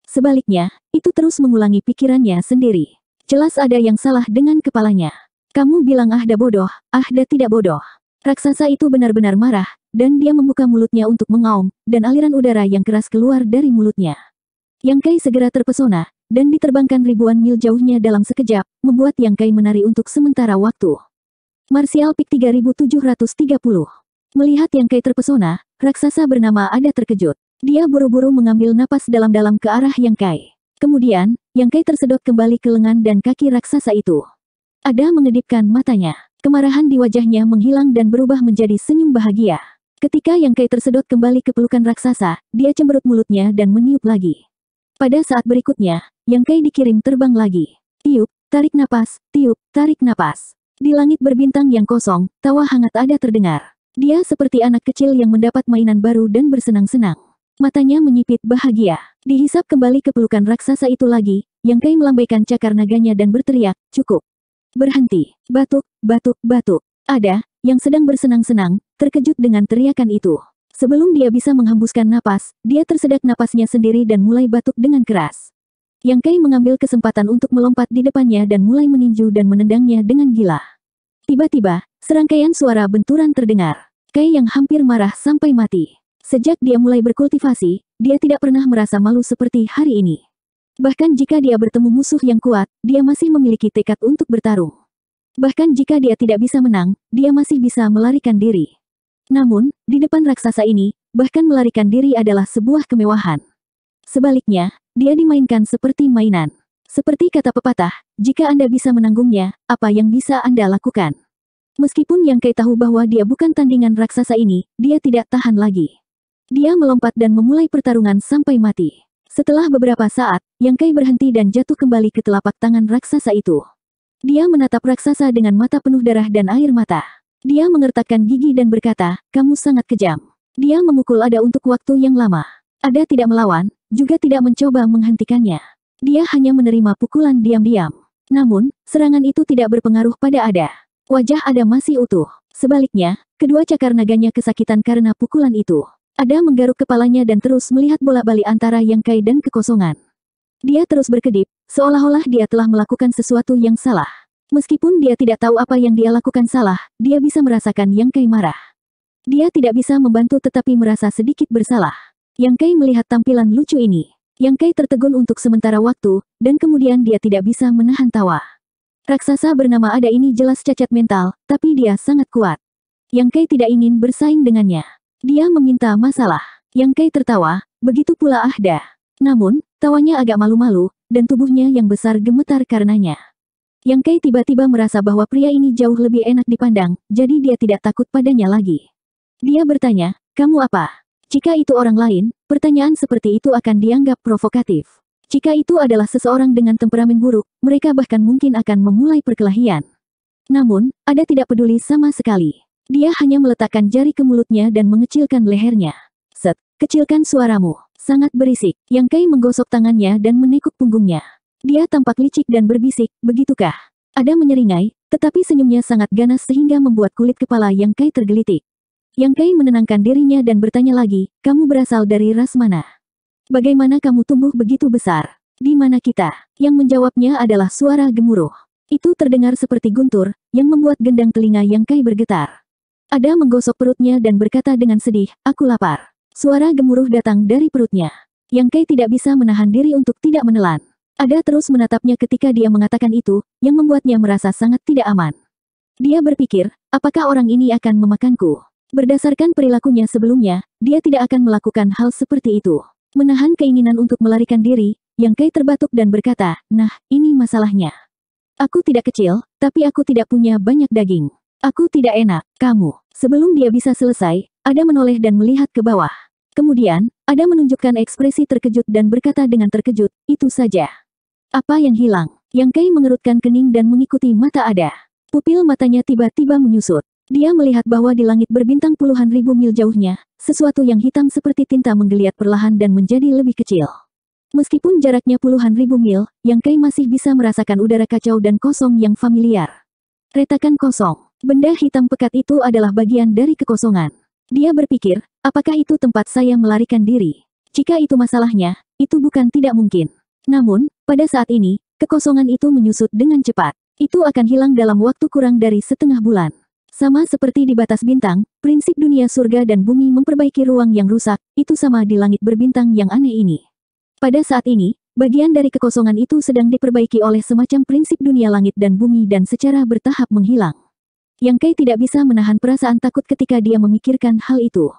[SPEAKER 1] Sebaliknya, itu terus mengulangi pikirannya sendiri. Jelas ada yang salah dengan kepalanya. Kamu bilang Ahda bodoh, Ahda tidak bodoh. Raksasa itu benar-benar marah, dan dia membuka mulutnya untuk mengaum, dan aliran udara yang keras keluar dari mulutnya. Yang Kai segera terpesona, dan diterbangkan ribuan mil jauhnya dalam sekejap, membuat Yang Kai menari untuk sementara waktu. Martial Peak 3730 Melihat Yang Kai terpesona, raksasa bernama Ada terkejut. Dia buru-buru mengambil napas dalam-dalam ke arah Yang Kai. Kemudian, Yang Kai tersedot kembali ke lengan dan kaki raksasa itu. Ada mengedipkan matanya. Kemarahan di wajahnya menghilang dan berubah menjadi senyum bahagia. Ketika Yang Kai tersedot kembali ke pelukan raksasa, dia cemberut mulutnya dan meniup lagi. Pada saat berikutnya, Yang Kai dikirim terbang lagi. Tiup, tarik napas, tiup, tarik napas. Di langit berbintang yang kosong, tawa hangat ada terdengar. Dia seperti anak kecil yang mendapat mainan baru dan bersenang-senang. Matanya menyipit bahagia. Dihisap kembali ke pelukan raksasa itu lagi, yang Kai melambaikan cakar naganya dan berteriak, cukup. Berhenti, batuk, batuk, batuk. Ada, yang sedang bersenang-senang, terkejut dengan teriakan itu. Sebelum dia bisa menghembuskan napas, dia tersedak napasnya sendiri dan mulai batuk dengan keras. Yang Kai mengambil kesempatan untuk melompat di depannya dan mulai meninju dan menendangnya dengan gila. Tiba-tiba, serangkaian suara benturan terdengar. Kai yang hampir marah sampai mati. Sejak dia mulai berkultivasi, dia tidak pernah merasa malu seperti hari ini. Bahkan jika dia bertemu musuh yang kuat, dia masih memiliki tekad untuk bertarung. Bahkan jika dia tidak bisa menang, dia masih bisa melarikan diri. Namun, di depan raksasa ini, bahkan melarikan diri adalah sebuah kemewahan. Sebaliknya, dia dimainkan seperti mainan. Seperti kata pepatah, jika Anda bisa menanggungnya, apa yang bisa Anda lakukan? Meskipun Yang Kai tahu bahwa dia bukan tandingan raksasa ini, dia tidak tahan lagi. Dia melompat dan memulai pertarungan sampai mati. Setelah beberapa saat, Yang Kai berhenti dan jatuh kembali ke telapak tangan raksasa itu. Dia menatap raksasa dengan mata penuh darah dan air mata. Dia mengertakkan gigi dan berkata, kamu sangat kejam. Dia memukul Ada untuk waktu yang lama. Ada tidak melawan, juga tidak mencoba menghentikannya. Dia hanya menerima pukulan diam-diam. Namun, serangan itu tidak berpengaruh pada Ada. Wajah Ada masih utuh. Sebaliknya, kedua cakar naganya kesakitan karena pukulan itu. Ada menggaruk kepalanya dan terus melihat bola bali antara yang kai dan kekosongan. Dia terus berkedip, seolah-olah dia telah melakukan sesuatu yang salah. Meskipun dia tidak tahu apa yang dia lakukan salah, dia bisa merasakan yang kai marah. Dia tidak bisa membantu tetapi merasa sedikit bersalah. Yang kai melihat tampilan lucu ini. Yang Kai tertegun untuk sementara waktu, dan kemudian dia tidak bisa menahan tawa. Raksasa bernama Ada ini jelas cacat mental, tapi dia sangat kuat. Yang Kai tidak ingin bersaing dengannya. Dia meminta masalah. Yang Kai tertawa, begitu pula Ahda. Namun, tawanya agak malu-malu, dan tubuhnya yang besar gemetar karenanya. Yang Kai tiba-tiba merasa bahwa pria ini jauh lebih enak dipandang, jadi dia tidak takut padanya lagi. Dia bertanya, kamu apa? Jika itu orang lain, pertanyaan seperti itu akan dianggap provokatif. Jika itu adalah seseorang dengan temperamen buruk, mereka bahkan mungkin akan memulai perkelahian. Namun, ada tidak peduli sama sekali. Dia hanya meletakkan jari ke mulutnya dan mengecilkan lehernya. Set, kecilkan suaramu. Sangat berisik, Yang Kai menggosok tangannya dan menekuk punggungnya. Dia tampak licik dan berbisik, begitukah? Ada menyeringai, tetapi senyumnya sangat ganas sehingga membuat kulit kepala Yang Kai tergelitik. Yang Kai menenangkan dirinya dan bertanya lagi, kamu berasal dari ras mana? Bagaimana kamu tumbuh begitu besar? Di mana kita? Yang menjawabnya adalah suara gemuruh. Itu terdengar seperti guntur, yang membuat gendang telinga Yang Kai bergetar. Ada menggosok perutnya dan berkata dengan sedih, aku lapar. Suara gemuruh datang dari perutnya. Yang Kei tidak bisa menahan diri untuk tidak menelan. Ada terus menatapnya ketika dia mengatakan itu, yang membuatnya merasa sangat tidak aman. Dia berpikir, apakah orang ini akan memakanku? Berdasarkan perilakunya sebelumnya, dia tidak akan melakukan hal seperti itu. Menahan keinginan untuk melarikan diri, yang Kei terbatuk dan berkata, nah, ini masalahnya. Aku tidak kecil, tapi aku tidak punya banyak daging. Aku tidak enak, kamu. Sebelum dia bisa selesai, Ada menoleh dan melihat ke bawah. Kemudian, Ada menunjukkan ekspresi terkejut dan berkata dengan terkejut, itu saja. Apa yang hilang? Yang Kai mengerutkan kening dan mengikuti mata Ada. Pupil matanya tiba-tiba menyusut. Dia melihat bahwa di langit berbintang puluhan ribu mil jauhnya, sesuatu yang hitam seperti tinta menggeliat perlahan dan menjadi lebih kecil. Meskipun jaraknya puluhan ribu mil, Yang Kai masih bisa merasakan udara kacau dan kosong yang familiar. Retakan kosong. Benda hitam pekat itu adalah bagian dari kekosongan. Dia berpikir, apakah itu tempat saya melarikan diri? Jika itu masalahnya, itu bukan tidak mungkin. Namun, pada saat ini, kekosongan itu menyusut dengan cepat. Itu akan hilang dalam waktu kurang dari setengah bulan. Sama seperti di batas bintang, prinsip dunia surga dan bumi memperbaiki ruang yang rusak, itu sama di langit berbintang yang aneh ini. Pada saat ini, bagian dari kekosongan itu sedang diperbaiki oleh semacam prinsip dunia langit dan bumi dan secara bertahap menghilang. Yang Kai tidak bisa menahan perasaan takut ketika dia memikirkan hal itu.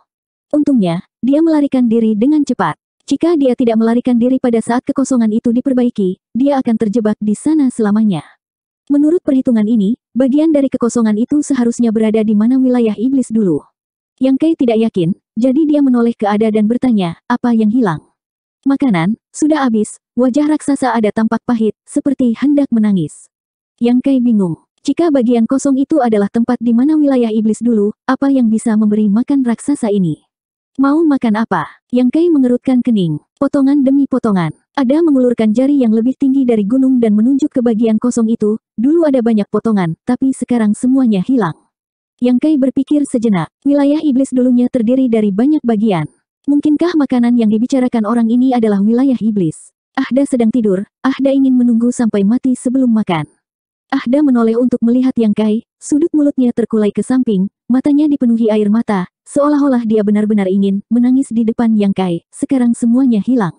[SPEAKER 1] Untungnya, dia melarikan diri dengan cepat. Jika dia tidak melarikan diri pada saat kekosongan itu diperbaiki, dia akan terjebak di sana selamanya. Menurut perhitungan ini, bagian dari kekosongan itu seharusnya berada di mana wilayah iblis dulu. Yang Kai tidak yakin, jadi dia menoleh ke Ada dan bertanya, apa yang hilang? Makanan, sudah habis, wajah raksasa Ada tampak pahit, seperti hendak menangis. Yang Kai bingung. Jika bagian kosong itu adalah tempat di mana wilayah iblis dulu, apa yang bisa memberi makan raksasa ini? Mau makan apa? Yang Kai mengerutkan kening, potongan demi potongan. Ada mengulurkan jari yang lebih tinggi dari gunung dan menunjuk ke bagian kosong itu, dulu ada banyak potongan, tapi sekarang semuanya hilang. Yang Kai berpikir sejenak, wilayah iblis dulunya terdiri dari banyak bagian. Mungkinkah makanan yang dibicarakan orang ini adalah wilayah iblis? Ahda sedang tidur, Ahda ingin menunggu sampai mati sebelum makan. Ahda menoleh untuk melihat Yang Kai, sudut mulutnya terkulai ke samping, matanya dipenuhi air mata, seolah-olah dia benar-benar ingin menangis di depan Yang Kai. Sekarang semuanya hilang.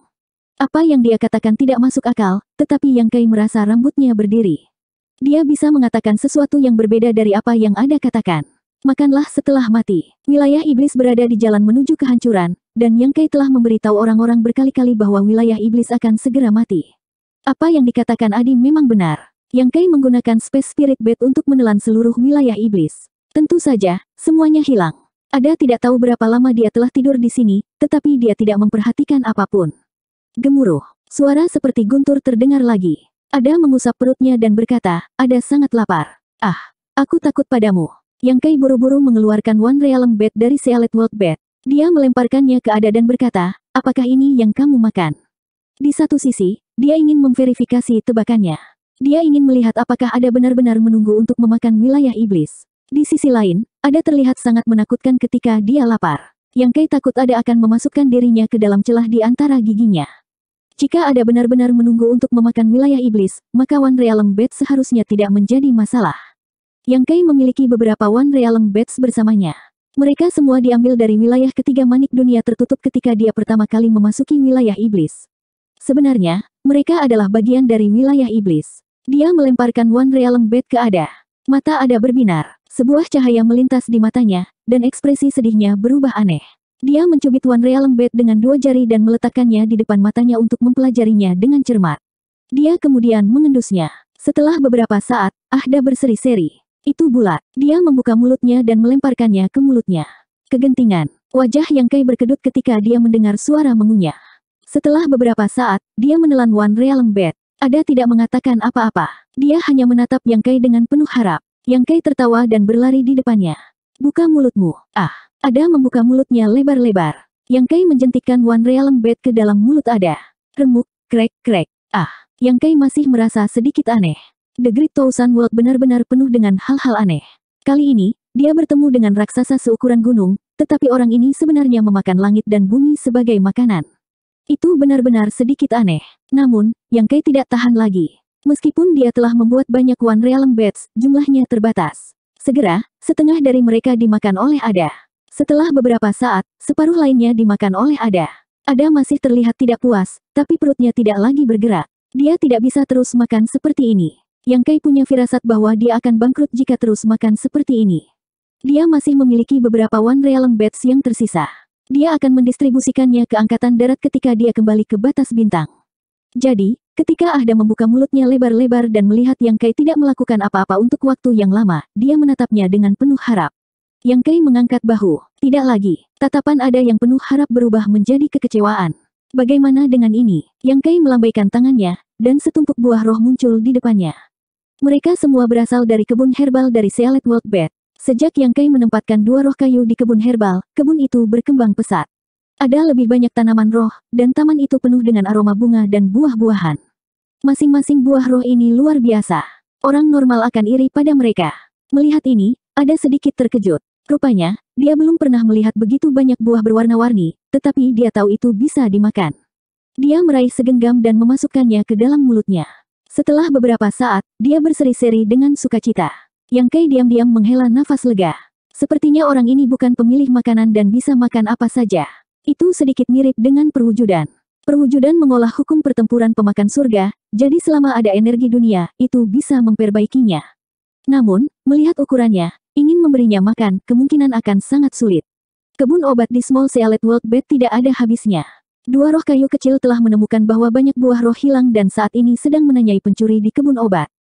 [SPEAKER 1] Apa yang dia katakan tidak masuk akal, tetapi Yang Kai merasa rambutnya berdiri. Dia bisa mengatakan sesuatu yang berbeda dari apa yang ada katakan. Makanlah setelah mati. Wilayah iblis berada di jalan menuju kehancuran, dan Yang Kai telah memberitahu orang-orang berkali-kali bahwa wilayah iblis akan segera mati. Apa yang dikatakan Adi memang benar. Yang Kai menggunakan Space Spirit Bed untuk menelan seluruh wilayah iblis. Tentu saja, semuanya hilang. Ada tidak tahu berapa lama dia telah tidur di sini, tetapi dia tidak memperhatikan apapun. Gemuruh, suara seperti guntur terdengar lagi. Ada mengusap perutnya dan berkata, ada sangat lapar. Ah, aku takut padamu. Yang Kai buru-buru mengeluarkan One Realm Bed dari Sealet World Bed. Dia melemparkannya ke Ada dan berkata, apakah ini yang kamu makan? Di satu sisi, dia ingin memverifikasi tebakannya. Dia ingin melihat apakah ada benar-benar menunggu untuk memakan wilayah iblis. Di sisi lain, ada terlihat sangat menakutkan ketika dia lapar. Yang Kei takut ada akan memasukkan dirinya ke dalam celah di antara giginya. Jika ada benar-benar menunggu untuk memakan wilayah iblis, maka One Realm Bats seharusnya tidak menjadi masalah. Yang Kei memiliki beberapa One Realm Bats bersamanya. Mereka semua diambil dari wilayah ketiga manik dunia tertutup ketika dia pertama kali memasuki wilayah iblis. Sebenarnya, mereka adalah bagian dari wilayah iblis. Dia melemparkan One Realm Bed ke Ada. Mata Ada berbinar. Sebuah cahaya melintas di matanya, dan ekspresi sedihnya berubah aneh. Dia mencubit One Realm Bed dengan dua jari dan meletakkannya di depan matanya untuk mempelajarinya dengan cermat. Dia kemudian mengendusnya. Setelah beberapa saat, Ahda berseri-seri. Itu bulat. Dia membuka mulutnya dan melemparkannya ke mulutnya. Kegentingan. Wajah yang Kai berkedut ketika dia mendengar suara mengunyah. Setelah beberapa saat, dia menelan One Realm Bed. Ada tidak mengatakan apa-apa. Dia hanya menatap Yang Kai dengan penuh harap. Yang Kai tertawa dan berlari di depannya. Buka mulutmu. Ah, Ada membuka mulutnya lebar-lebar. Yang Kai menjentikkan One Realem Bed ke dalam mulut Ada. Remuk, krek, krek. Ah, Yang Kai masih merasa sedikit aneh. The Great Thousand World benar-benar penuh dengan hal-hal aneh. Kali ini, dia bertemu dengan raksasa seukuran gunung, tetapi orang ini sebenarnya memakan langit dan bumi sebagai makanan. Itu benar-benar sedikit aneh. Namun, Yang Kai tidak tahan lagi. Meskipun dia telah membuat banyak One Realm beds, jumlahnya terbatas. Segera, setengah dari mereka dimakan oleh Ada. Setelah beberapa saat, separuh lainnya dimakan oleh Ada. Ada masih terlihat tidak puas, tapi perutnya tidak lagi bergerak. Dia tidak bisa terus makan seperti ini. Yang Kai punya firasat bahwa dia akan bangkrut jika terus makan seperti ini. Dia masih memiliki beberapa One Realm beds yang tersisa. Dia akan mendistribusikannya ke Angkatan Darat ketika dia kembali ke batas bintang. Jadi, ketika Ahda membuka mulutnya lebar-lebar dan melihat Yang Kai tidak melakukan apa-apa untuk waktu yang lama, dia menatapnya dengan penuh harap. Yang Kai mengangkat bahu. Tidak lagi. Tatapan ada yang penuh harap berubah menjadi kekecewaan. Bagaimana dengan ini? Yang Kai melambaikan tangannya, dan setumpuk buah roh muncul di depannya. Mereka semua berasal dari kebun herbal dari Sealet World Bed. Sejak Yang Kai menempatkan dua roh kayu di kebun herbal, kebun itu berkembang pesat. Ada lebih banyak tanaman roh, dan taman itu penuh dengan aroma bunga dan buah-buahan. Masing-masing buah roh ini luar biasa. Orang normal akan iri pada mereka. Melihat ini, ada sedikit terkejut. Rupanya, dia belum pernah melihat begitu banyak buah berwarna-warni, tetapi dia tahu itu bisa dimakan. Dia meraih segenggam dan memasukkannya ke dalam mulutnya. Setelah beberapa saat, dia berseri-seri dengan sukacita. Yang Kei diam-diam menghela nafas lega. Sepertinya orang ini bukan pemilih makanan dan bisa makan apa saja. Itu sedikit mirip dengan perwujudan. Perwujudan mengolah hukum pertempuran pemakan surga, jadi selama ada energi dunia, itu bisa memperbaikinya. Namun, melihat ukurannya, ingin memberinya makan, kemungkinan akan sangat sulit. Kebun obat di Small Sealed World Bed tidak ada habisnya. Dua roh kayu kecil telah menemukan bahwa banyak buah roh hilang dan saat ini sedang menanyai pencuri di kebun obat.